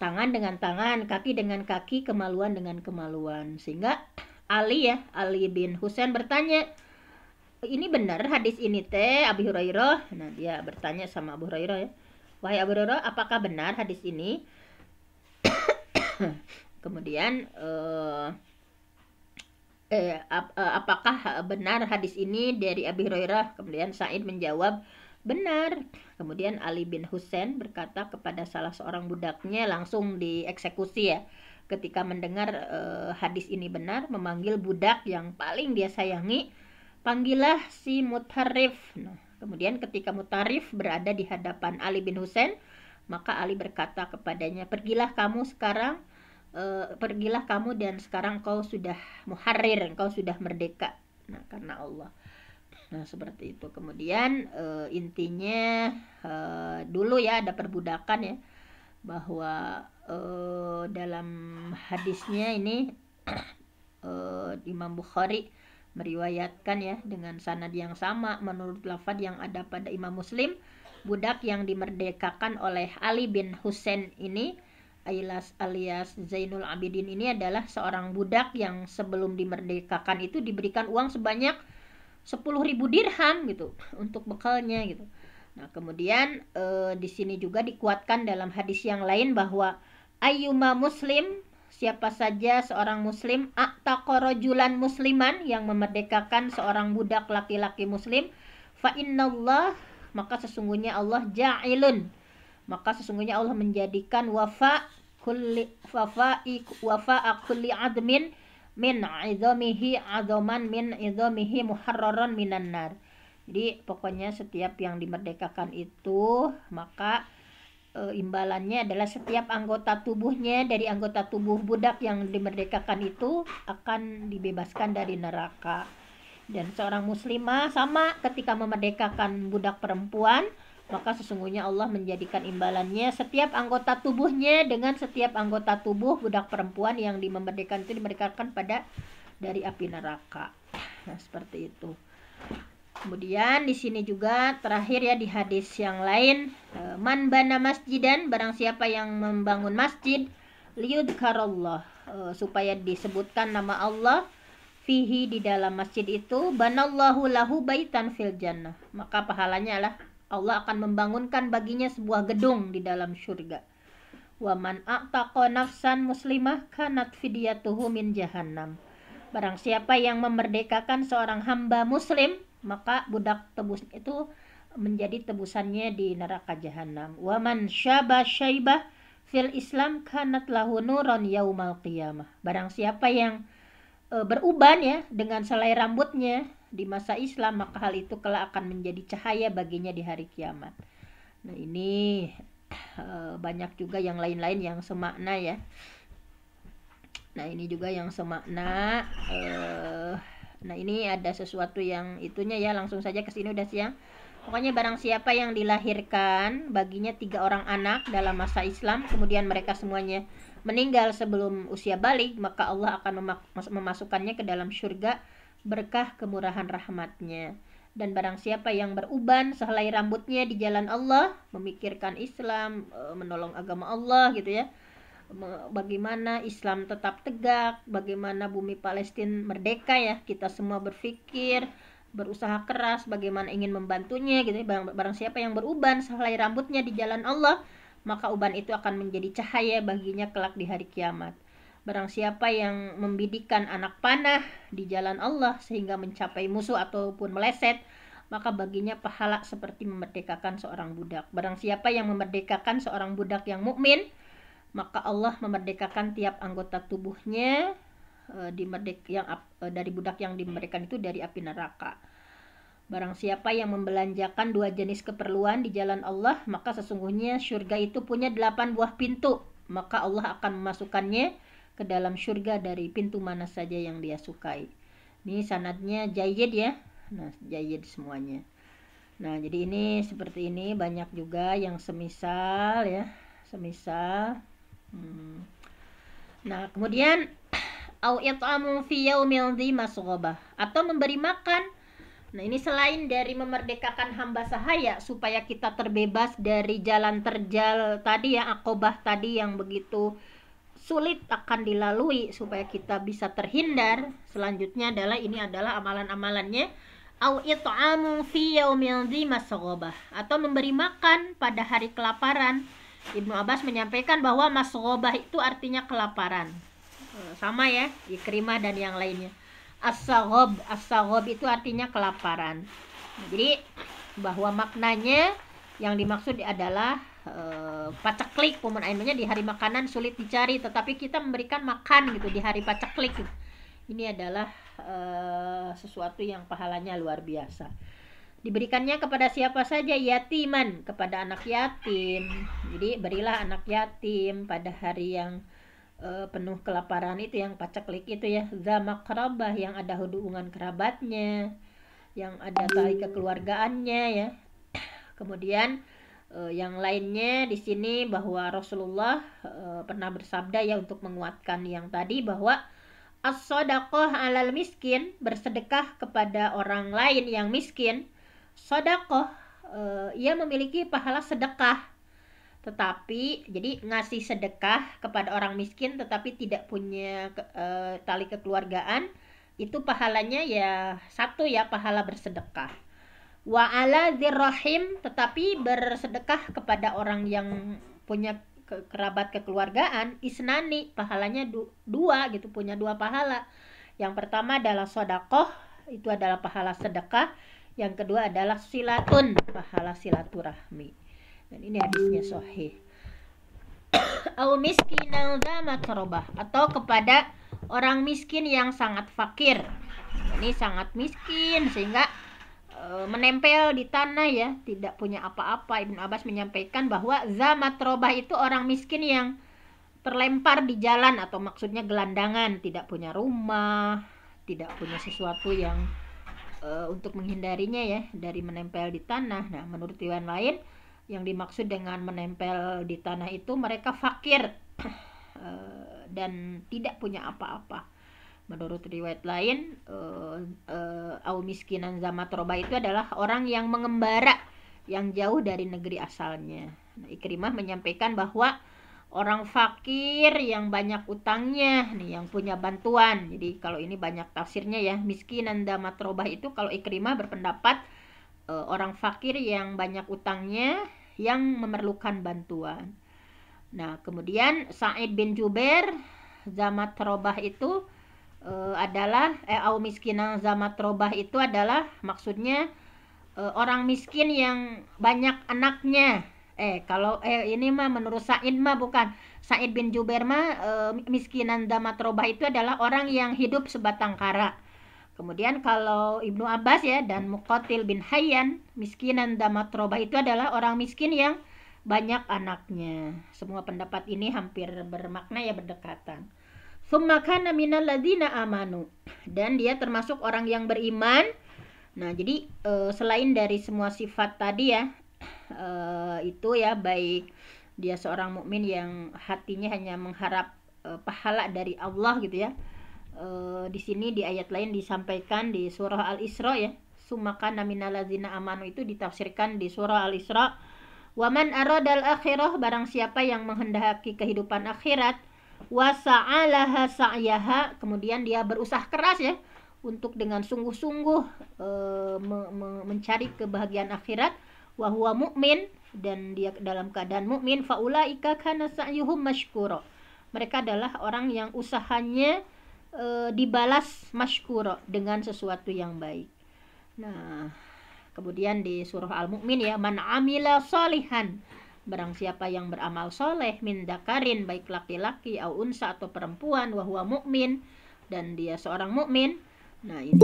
tangan dengan tangan, kaki dengan kaki, kemaluan dengan kemaluan. Sehingga Ali ya, Ali bin Husain bertanya, ini benar hadis ini teh Abi Hurairah nah dia bertanya sama Abu Hurairah ya wahai Abu Hurairah apakah benar hadis ini (coughs) kemudian uh, eh, ap, eh, apakah benar hadis ini dari Abi Hurairah kemudian Said menjawab benar kemudian Ali bin Husain berkata kepada salah seorang budaknya langsung dieksekusi ya ketika mendengar eh, hadis ini benar memanggil budak yang paling dia sayangi Panggillah si mutarif. Nah, kemudian ketika mutarif berada di hadapan Ali bin Husain, maka Ali berkata kepadanya, "Pergilah kamu sekarang, e, pergilah kamu dan sekarang kau sudah muharrir, kau sudah merdeka." Nah, karena Allah. Nah, seperti itu. Kemudian e, intinya e, dulu ya ada perbudakan ya bahwa e, dalam hadisnya ini (coughs) e, Imam Bukhari meriwayatkan ya dengan sanad yang sama menurut lafad yang ada pada Imam Muslim budak yang dimerdekakan oleh Ali bin Hussein ini alias alias Zainul Abidin ini adalah seorang budak yang sebelum dimerdekakan itu diberikan uang sebanyak ribu dirham gitu untuk bekalnya gitu. Nah, kemudian e, di sini juga dikuatkan dalam hadis yang lain bahwa ayuma muslim siapa saja seorang muslim ataqorojulan musliman yang memerdekakan seorang budak laki-laki muslim fa innallah maka sesungguhnya Allah ja'ilun maka sesungguhnya Allah menjadikan wafa kulli wafa'i wafa'a kulli admin min idomihi adhaman min idomihi muharraran minan nar jadi pokoknya setiap yang dimerdekakan itu maka e, imbalannya adalah setiap anggota tubuhnya dari anggota tubuh budak yang dimerdekakan itu akan dibebaskan dari neraka. Dan seorang muslimah sama ketika memerdekakan budak perempuan, maka sesungguhnya Allah menjadikan imbalannya setiap anggota tubuhnya dengan setiap anggota tubuh budak perempuan yang dimerdekakan itu dimerdekakan pada dari api neraka. Nah, seperti itu. Kemudian di sini juga terakhir ya di hadis yang lain e, man bana masjidan barang siapa yang membangun masjid liyudkarallah e, supaya disebutkan nama Allah fihi di dalam masjid itu banallahu lahu baitan fil jannah maka pahalanya lah Allah akan membangunkan baginya sebuah gedung di dalam surga wa man a'taqa nafsan muslimah kanat fidyatuhu min jahannam barang siapa yang memerdekakan seorang hamba muslim maka budak tebus itu menjadi tebusannya di neraka jahanam. waman syaba syaiba fil Islam kanat lahu nuron yaumal qiyamah. Barang siapa yang e, beruban ya dengan selai rambutnya di masa Islam, maka hal itu kelak akan menjadi cahaya baginya di hari kiamat. Nah, ini e, banyak juga yang lain-lain yang semakna ya. Nah, ini juga yang semakna eh Nah, ini ada sesuatu yang itunya ya, langsung saja ke sini udah siang. Pokoknya barang siapa yang dilahirkan baginya tiga orang anak dalam masa Islam, kemudian mereka semuanya meninggal sebelum usia balik, maka Allah akan memasukkannya ke dalam surga berkah kemurahan rahmatnya. Dan barang siapa yang beruban sehelai rambutnya di jalan Allah, memikirkan Islam, e, menolong agama Allah gitu ya, bagaimana Islam tetap tegak, bagaimana bumi Palestina merdeka ya. Kita semua berpikir, berusaha keras bagaimana ingin membantunya gitu ya. Barang, barang siapa yang beruban sehelai rambutnya di jalan Allah, maka uban itu akan menjadi cahaya baginya kelak di hari kiamat. Barang siapa yang membidikan anak panah di jalan Allah sehingga mencapai musuh ataupun meleset, maka baginya pahala seperti memerdekakan seorang budak. Barang siapa yang memerdekakan seorang budak yang mukmin, maka Allah memerdekakan tiap anggota tubuhnya e, eh, dimerdek yang e, dari budak yang dimerdekakan itu dari api neraka. Barang siapa yang membelanjakan dua jenis keperluan di jalan Allah, maka sesungguhnya surga itu punya delapan buah pintu. Maka Allah akan memasukkannya ke dalam surga dari pintu mana saja yang dia sukai. Ini sanatnya jayid ya. Nah, jayid semuanya. Nah, jadi ini seperti ini banyak juga yang semisal ya. Semisal Hmm. Nah, kemudian (clears throat) au it'amu fi yaumil atau memberi makan. Nah, ini selain dari memerdekakan hamba sahaya supaya kita terbebas dari jalan terjal tadi yang akobah tadi yang begitu sulit akan dilalui supaya kita bisa terhindar. Selanjutnya adalah ini adalah amalan-amalannya au it'amu fi yaumil atau memberi makan pada hari kelaparan Ibnu Abbas menyampaikan bahwa masrobah itu artinya kelaparan. Eh, sama ya, Ikrimah dan yang lainnya. as itu artinya kelaparan. Nah, jadi bahwa maknanya yang dimaksud adalah e, paceklik pemen di hari makanan sulit dicari tetapi kita memberikan makan gitu di hari paceklik. Ini adalah e, sesuatu yang pahalanya luar biasa diberikannya kepada siapa saja yatiman kepada anak yatim jadi berilah anak yatim pada hari yang uh, penuh kelaparan itu yang paceklik itu ya kerabah yang ada hubungan kerabatnya yang ada tali kekeluargaannya ya kemudian uh, yang lainnya di sini bahwa Rasulullah uh, pernah bersabda ya untuk menguatkan yang tadi bahwa as alal miskin bersedekah kepada orang lain yang miskin Sodako, uh, eh, ia memiliki pahala sedekah tetapi jadi ngasih sedekah kepada orang miskin tetapi tidak punya ke, eh, tali kekeluargaan itu pahalanya ya satu ya pahala bersedekah wa ala zirrahim tetapi bersedekah kepada orang yang punya ke kerabat kekeluargaan isnani pahalanya du dua gitu punya dua pahala yang pertama adalah sodakoh itu adalah pahala sedekah yang kedua adalah silatun, pahala silaturahmi. Dan ini hadisnya sahih. (coughs) Au miskinan atau kepada orang miskin yang sangat fakir. Ini sangat miskin sehingga e, menempel di tanah ya, tidak punya apa-apa. Ibn Abbas menyampaikan bahwa zamatrobah itu orang miskin yang terlempar di jalan atau maksudnya gelandangan, tidak punya rumah, tidak punya sesuatu yang Eh, untuk menghindarinya ya dari menempel di tanah. Nah, menurut riwayat lain yang dimaksud dengan menempel di tanah itu mereka fakir (clears throat) eh, dan tidak punya apa-apa. Menurut riwayat lain, uh, uh, au miskinan zamatroba itu adalah orang yang mengembara yang jauh dari negeri asalnya. Nah, Ikrimah menyampaikan bahwa orang fakir yang banyak utangnya nih yang punya bantuan jadi kalau ini banyak tafsirnya ya miskinan damat robah itu kalau ikrimah berpendapat e, orang fakir yang banyak utangnya yang memerlukan bantuan nah kemudian Sa'id bin Jubair zamat robah itu e, adalah eh au miskinan zamat robah itu adalah maksudnya e, orang miskin yang banyak anaknya eh kalau eh ini mah menurut Said mah bukan Said bin Jubair mah eh, miskinan robah itu adalah orang yang hidup sebatang kara. Kemudian kalau Ibnu Abbas ya dan Muqatil bin Hayyan miskinan robah itu adalah orang miskin yang banyak anaknya. Semua pendapat ini hampir bermakna ya berdekatan. Summa kana minal ladina amanu dan dia termasuk orang yang beriman. Nah, jadi eh, selain dari semua sifat tadi ya, uh, itu ya baik dia seorang mukmin yang hatinya hanya mengharap uh, pahala dari Allah gitu ya. Uh, di sini di ayat lain disampaikan di surah Al-Isra ya. sumakan zina amanu itu ditafsirkan di surah Al-Isra. Waman aradal akhirah barang siapa yang menghendaki kehidupan akhirat wasa'alaha sa'yaha kemudian dia berusaha keras ya untuk dengan sungguh-sungguh e, me, me, mencari kebahagiaan akhirat wahwa mukmin dan dia dalam keadaan mukmin faulaika kana sa'yuhum mashkuro mereka adalah orang yang usahanya e, dibalas mashkuro dengan sesuatu yang baik nah kemudian di surah al-mukmin ya man amila solihan barang siapa yang beramal soleh min dakarin baik laki-laki au unsa atau perempuan wahwa mukmin dan dia seorang mukmin nah ini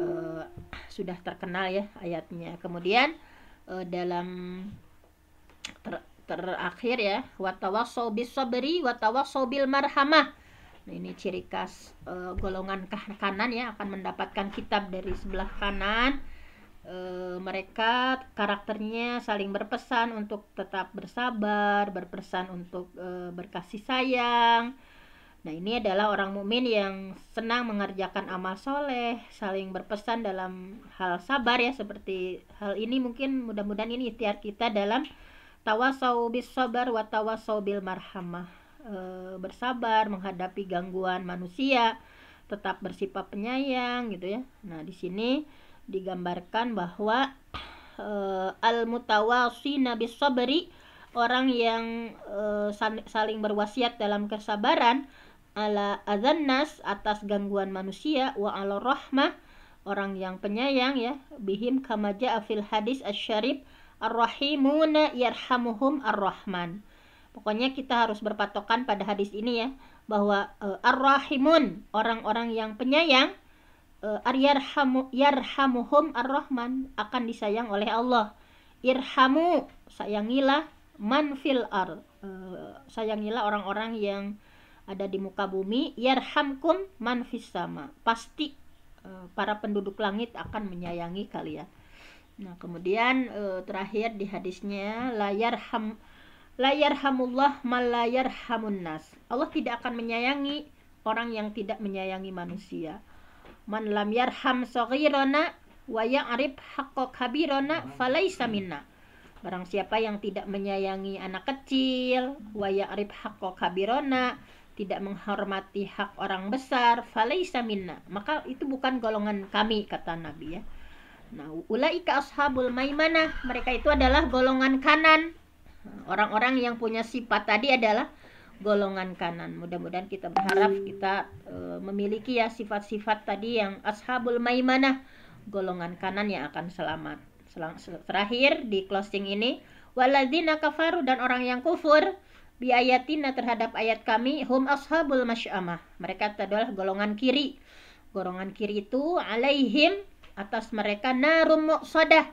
uh, sudah terkenal ya ayatnya kemudian uh, dalam ter, terakhir ya watawasau bisabri watawasau bil marhamah Nah, ini ciri khas uh, golongan kanan ya akan mendapatkan kitab dari sebelah kanan. Uh, mereka karakternya saling berpesan untuk tetap bersabar, berpesan untuk uh, berkasih sayang, Nah ini adalah orang mukmin yang senang mengerjakan amal soleh, saling berpesan dalam hal sabar ya seperti hal ini mungkin mudah-mudahan ini ikhtiar kita dalam tawasau bis sabar wa tawasau bil marhamah e, bersabar menghadapi gangguan manusia, tetap bersifat penyayang gitu ya. Nah di sini digambarkan bahwa e, al mutawasi nabi sabri orang yang e, saling berwasiat dalam kesabaran ala azannas atas gangguan manusia wa ala rahmah orang yang penyayang ya bihim kama ja'a fil hadis asy-syarif arrahimuna yarhamuhum arrahman pokoknya kita harus berpatokan pada hadis ini ya bahwa uh, arrahimun orang-orang yang penyayang uh, e, yarhamu yarhamuhum arrahman akan disayang oleh Allah irhamu sayangilah man fil ar uh, sayangilah orang-orang yang ada di muka bumi yarhamkum man sama pasti eh, para penduduk langit akan menyayangi kalian nah kemudian eh, terakhir di hadisnya layar ham layar hamullah malayar hamunnas Allah tidak akan menyayangi orang yang tidak menyayangi manusia man lam yarham sogirona wa arif hakok habirona falaisa minna barang siapa yang tidak menyayangi anak kecil wa arif hakok habirona tidak menghormati hak orang besar, falaisa minna. Maka itu bukan golongan kami kata Nabi ya. Nah, ulaika ashabul maimanah, mereka itu adalah golongan kanan. Orang-orang yang punya sifat tadi adalah golongan kanan. Mudah-mudahan kita berharap kita e, memiliki ya sifat-sifat tadi yang ashabul maimanah, golongan kanan yang akan selamat. Selang, terakhir di closing ini, waladzina kafaru dan orang yang kufur biayatina terhadap ayat kami hum ashabul masyamah mereka adalah golongan kiri golongan kiri itu alaihim atas mereka narum muqsadah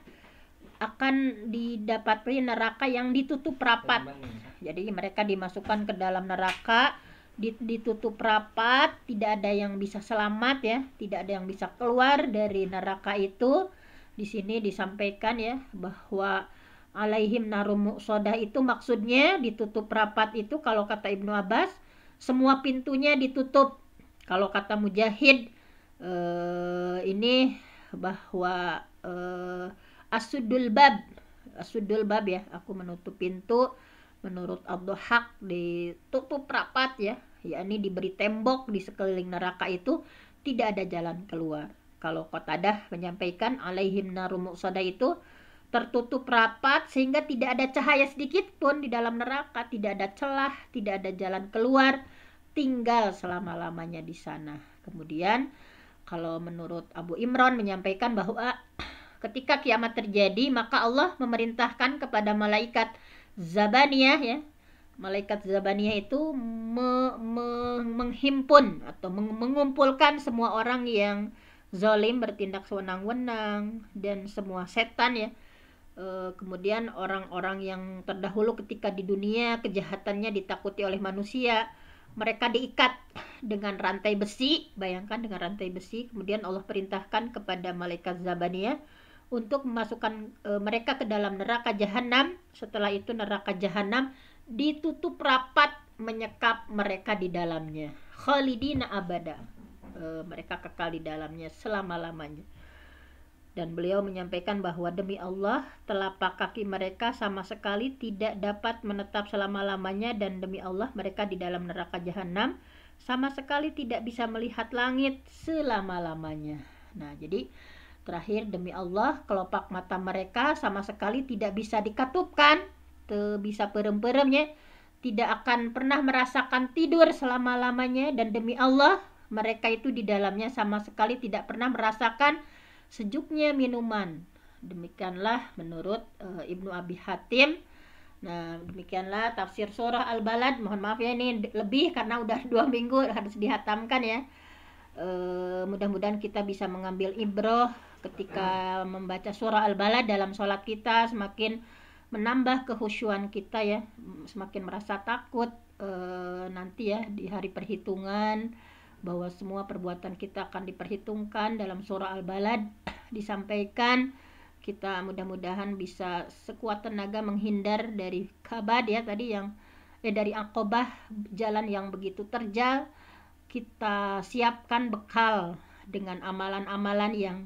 akan didapati neraka yang ditutup rapat jadi mereka dimasukkan ke dalam neraka ditutup rapat tidak ada yang bisa selamat ya tidak ada yang bisa keluar dari neraka itu di sini disampaikan ya bahwa alaihim narumu soda itu maksudnya ditutup rapat itu kalau kata Ibnu Abbas semua pintunya ditutup kalau kata Mujahid eh, ini bahwa eh, asudul bab asudul bab ya aku menutup pintu menurut Abdul Haq ditutup rapat ya yakni diberi tembok di sekeliling neraka itu tidak ada jalan keluar kalau Qatadah menyampaikan alaihim narumu soda itu tertutup rapat sehingga tidak ada cahaya sedikit pun di dalam neraka, tidak ada celah, tidak ada jalan keluar, tinggal selama-lamanya di sana. Kemudian kalau menurut Abu Imron menyampaikan bahwa (clears throat) ketika kiamat terjadi maka Allah memerintahkan kepada malaikat Zabaniyah ya. Malaikat Zabaniyah itu me, me, menghimpun atau mengumpulkan semua orang yang zolim bertindak sewenang-wenang dan semua setan ya Eh, kemudian orang-orang yang terdahulu ketika di dunia kejahatannya ditakuti oleh manusia mereka diikat dengan rantai besi bayangkan dengan rantai besi kemudian Allah perintahkan kepada malaikat Zabaniyah untuk memasukkan e, mereka ke dalam neraka jahanam setelah itu neraka jahanam ditutup rapat menyekap mereka di dalamnya khalidina abada e, mereka kekal di dalamnya selama-lamanya dan beliau menyampaikan bahwa demi Allah telapak kaki mereka sama sekali tidak dapat menetap selama-lamanya dan demi Allah mereka di dalam neraka jahanam sama sekali tidak bisa melihat langit selama-lamanya. Nah, jadi terakhir demi Allah kelopak mata mereka sama sekali tidak bisa dikatupkan, bisa perem-peremnya, tidak akan pernah merasakan tidur selama-lamanya dan demi Allah mereka itu di dalamnya sama sekali tidak pernah merasakan sejuknya minuman. Demikianlah menurut e, Ibnu Abi Hatim. Nah, demikianlah tafsir surah Al-Balad. Mohon maaf ya ini lebih karena udah (laughs) dua minggu harus dihatamkan ya. E, mudah-mudahan kita bisa mengambil ibroh ketika membaca surah Al-Balad dalam sholat kita semakin menambah kehusuan kita ya, semakin merasa takut e, nanti ya di hari perhitungan bahwa semua perbuatan kita akan diperhitungkan dalam surah Al-Balad (clears throat) disampaikan kita mudah-mudahan bisa sekuat tenaga menghindar dari kabad ya tadi yang eh dari akobah jalan yang begitu terjal kita siapkan bekal dengan amalan-amalan yang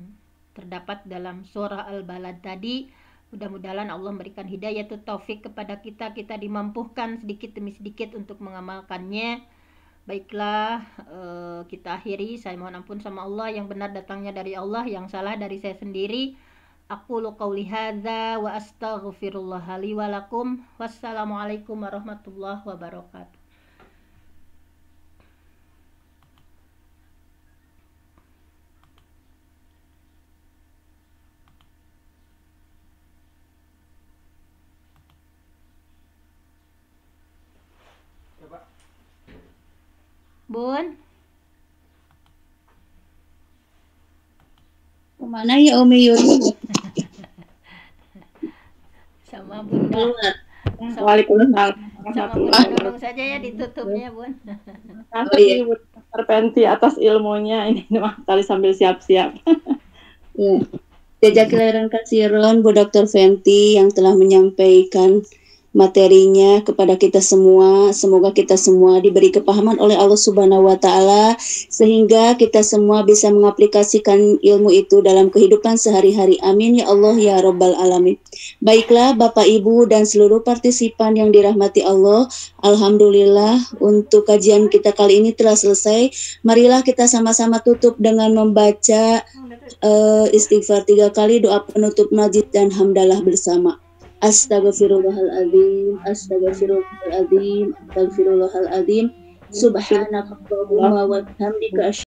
terdapat dalam surah Al-Balad tadi mudah-mudahan Allah memberikan hidayah atau taufik kepada kita kita dimampukan sedikit demi sedikit untuk mengamalkannya Baiklah, uh, kita akhiri. Saya mohon ampun sama Allah yang benar datangnya dari Allah, yang salah dari saya sendiri. Aku qauli hadza wa astaghfirullah li wa lakum. Wassalamualaikum warahmatullahi wabarakatuh. Bun? Kemana ya Umi Yuri? (laughs) Sama Bunda. Waalaikumsalam. Sama Bunda dulu saja ya ditutupnya Bun. Oh, iya. Terpenti atas ilmunya ini mah tadi sambil siap-siap. ya. Jajak kelahiran kasiron Bu Dr. Fenty yang telah menyampaikan materinya kepada kita semua. Semoga kita semua diberi kepahaman oleh Allah Subhanahu wa taala sehingga kita semua bisa mengaplikasikan ilmu itu dalam kehidupan sehari-hari. Amin ya Allah ya rabbal alamin. Baiklah Bapak Ibu dan seluruh partisipan yang dirahmati Allah, alhamdulillah untuk kajian kita kali ini telah selesai. Marilah kita sama-sama tutup dengan membaca uh, istighfar tiga kali doa penutup majid dan hamdalah bersama. Astagfirullahaladzim, astagfirullahaladzim, astagfirullahaladzim. Subhanakallahumma wa bihamdika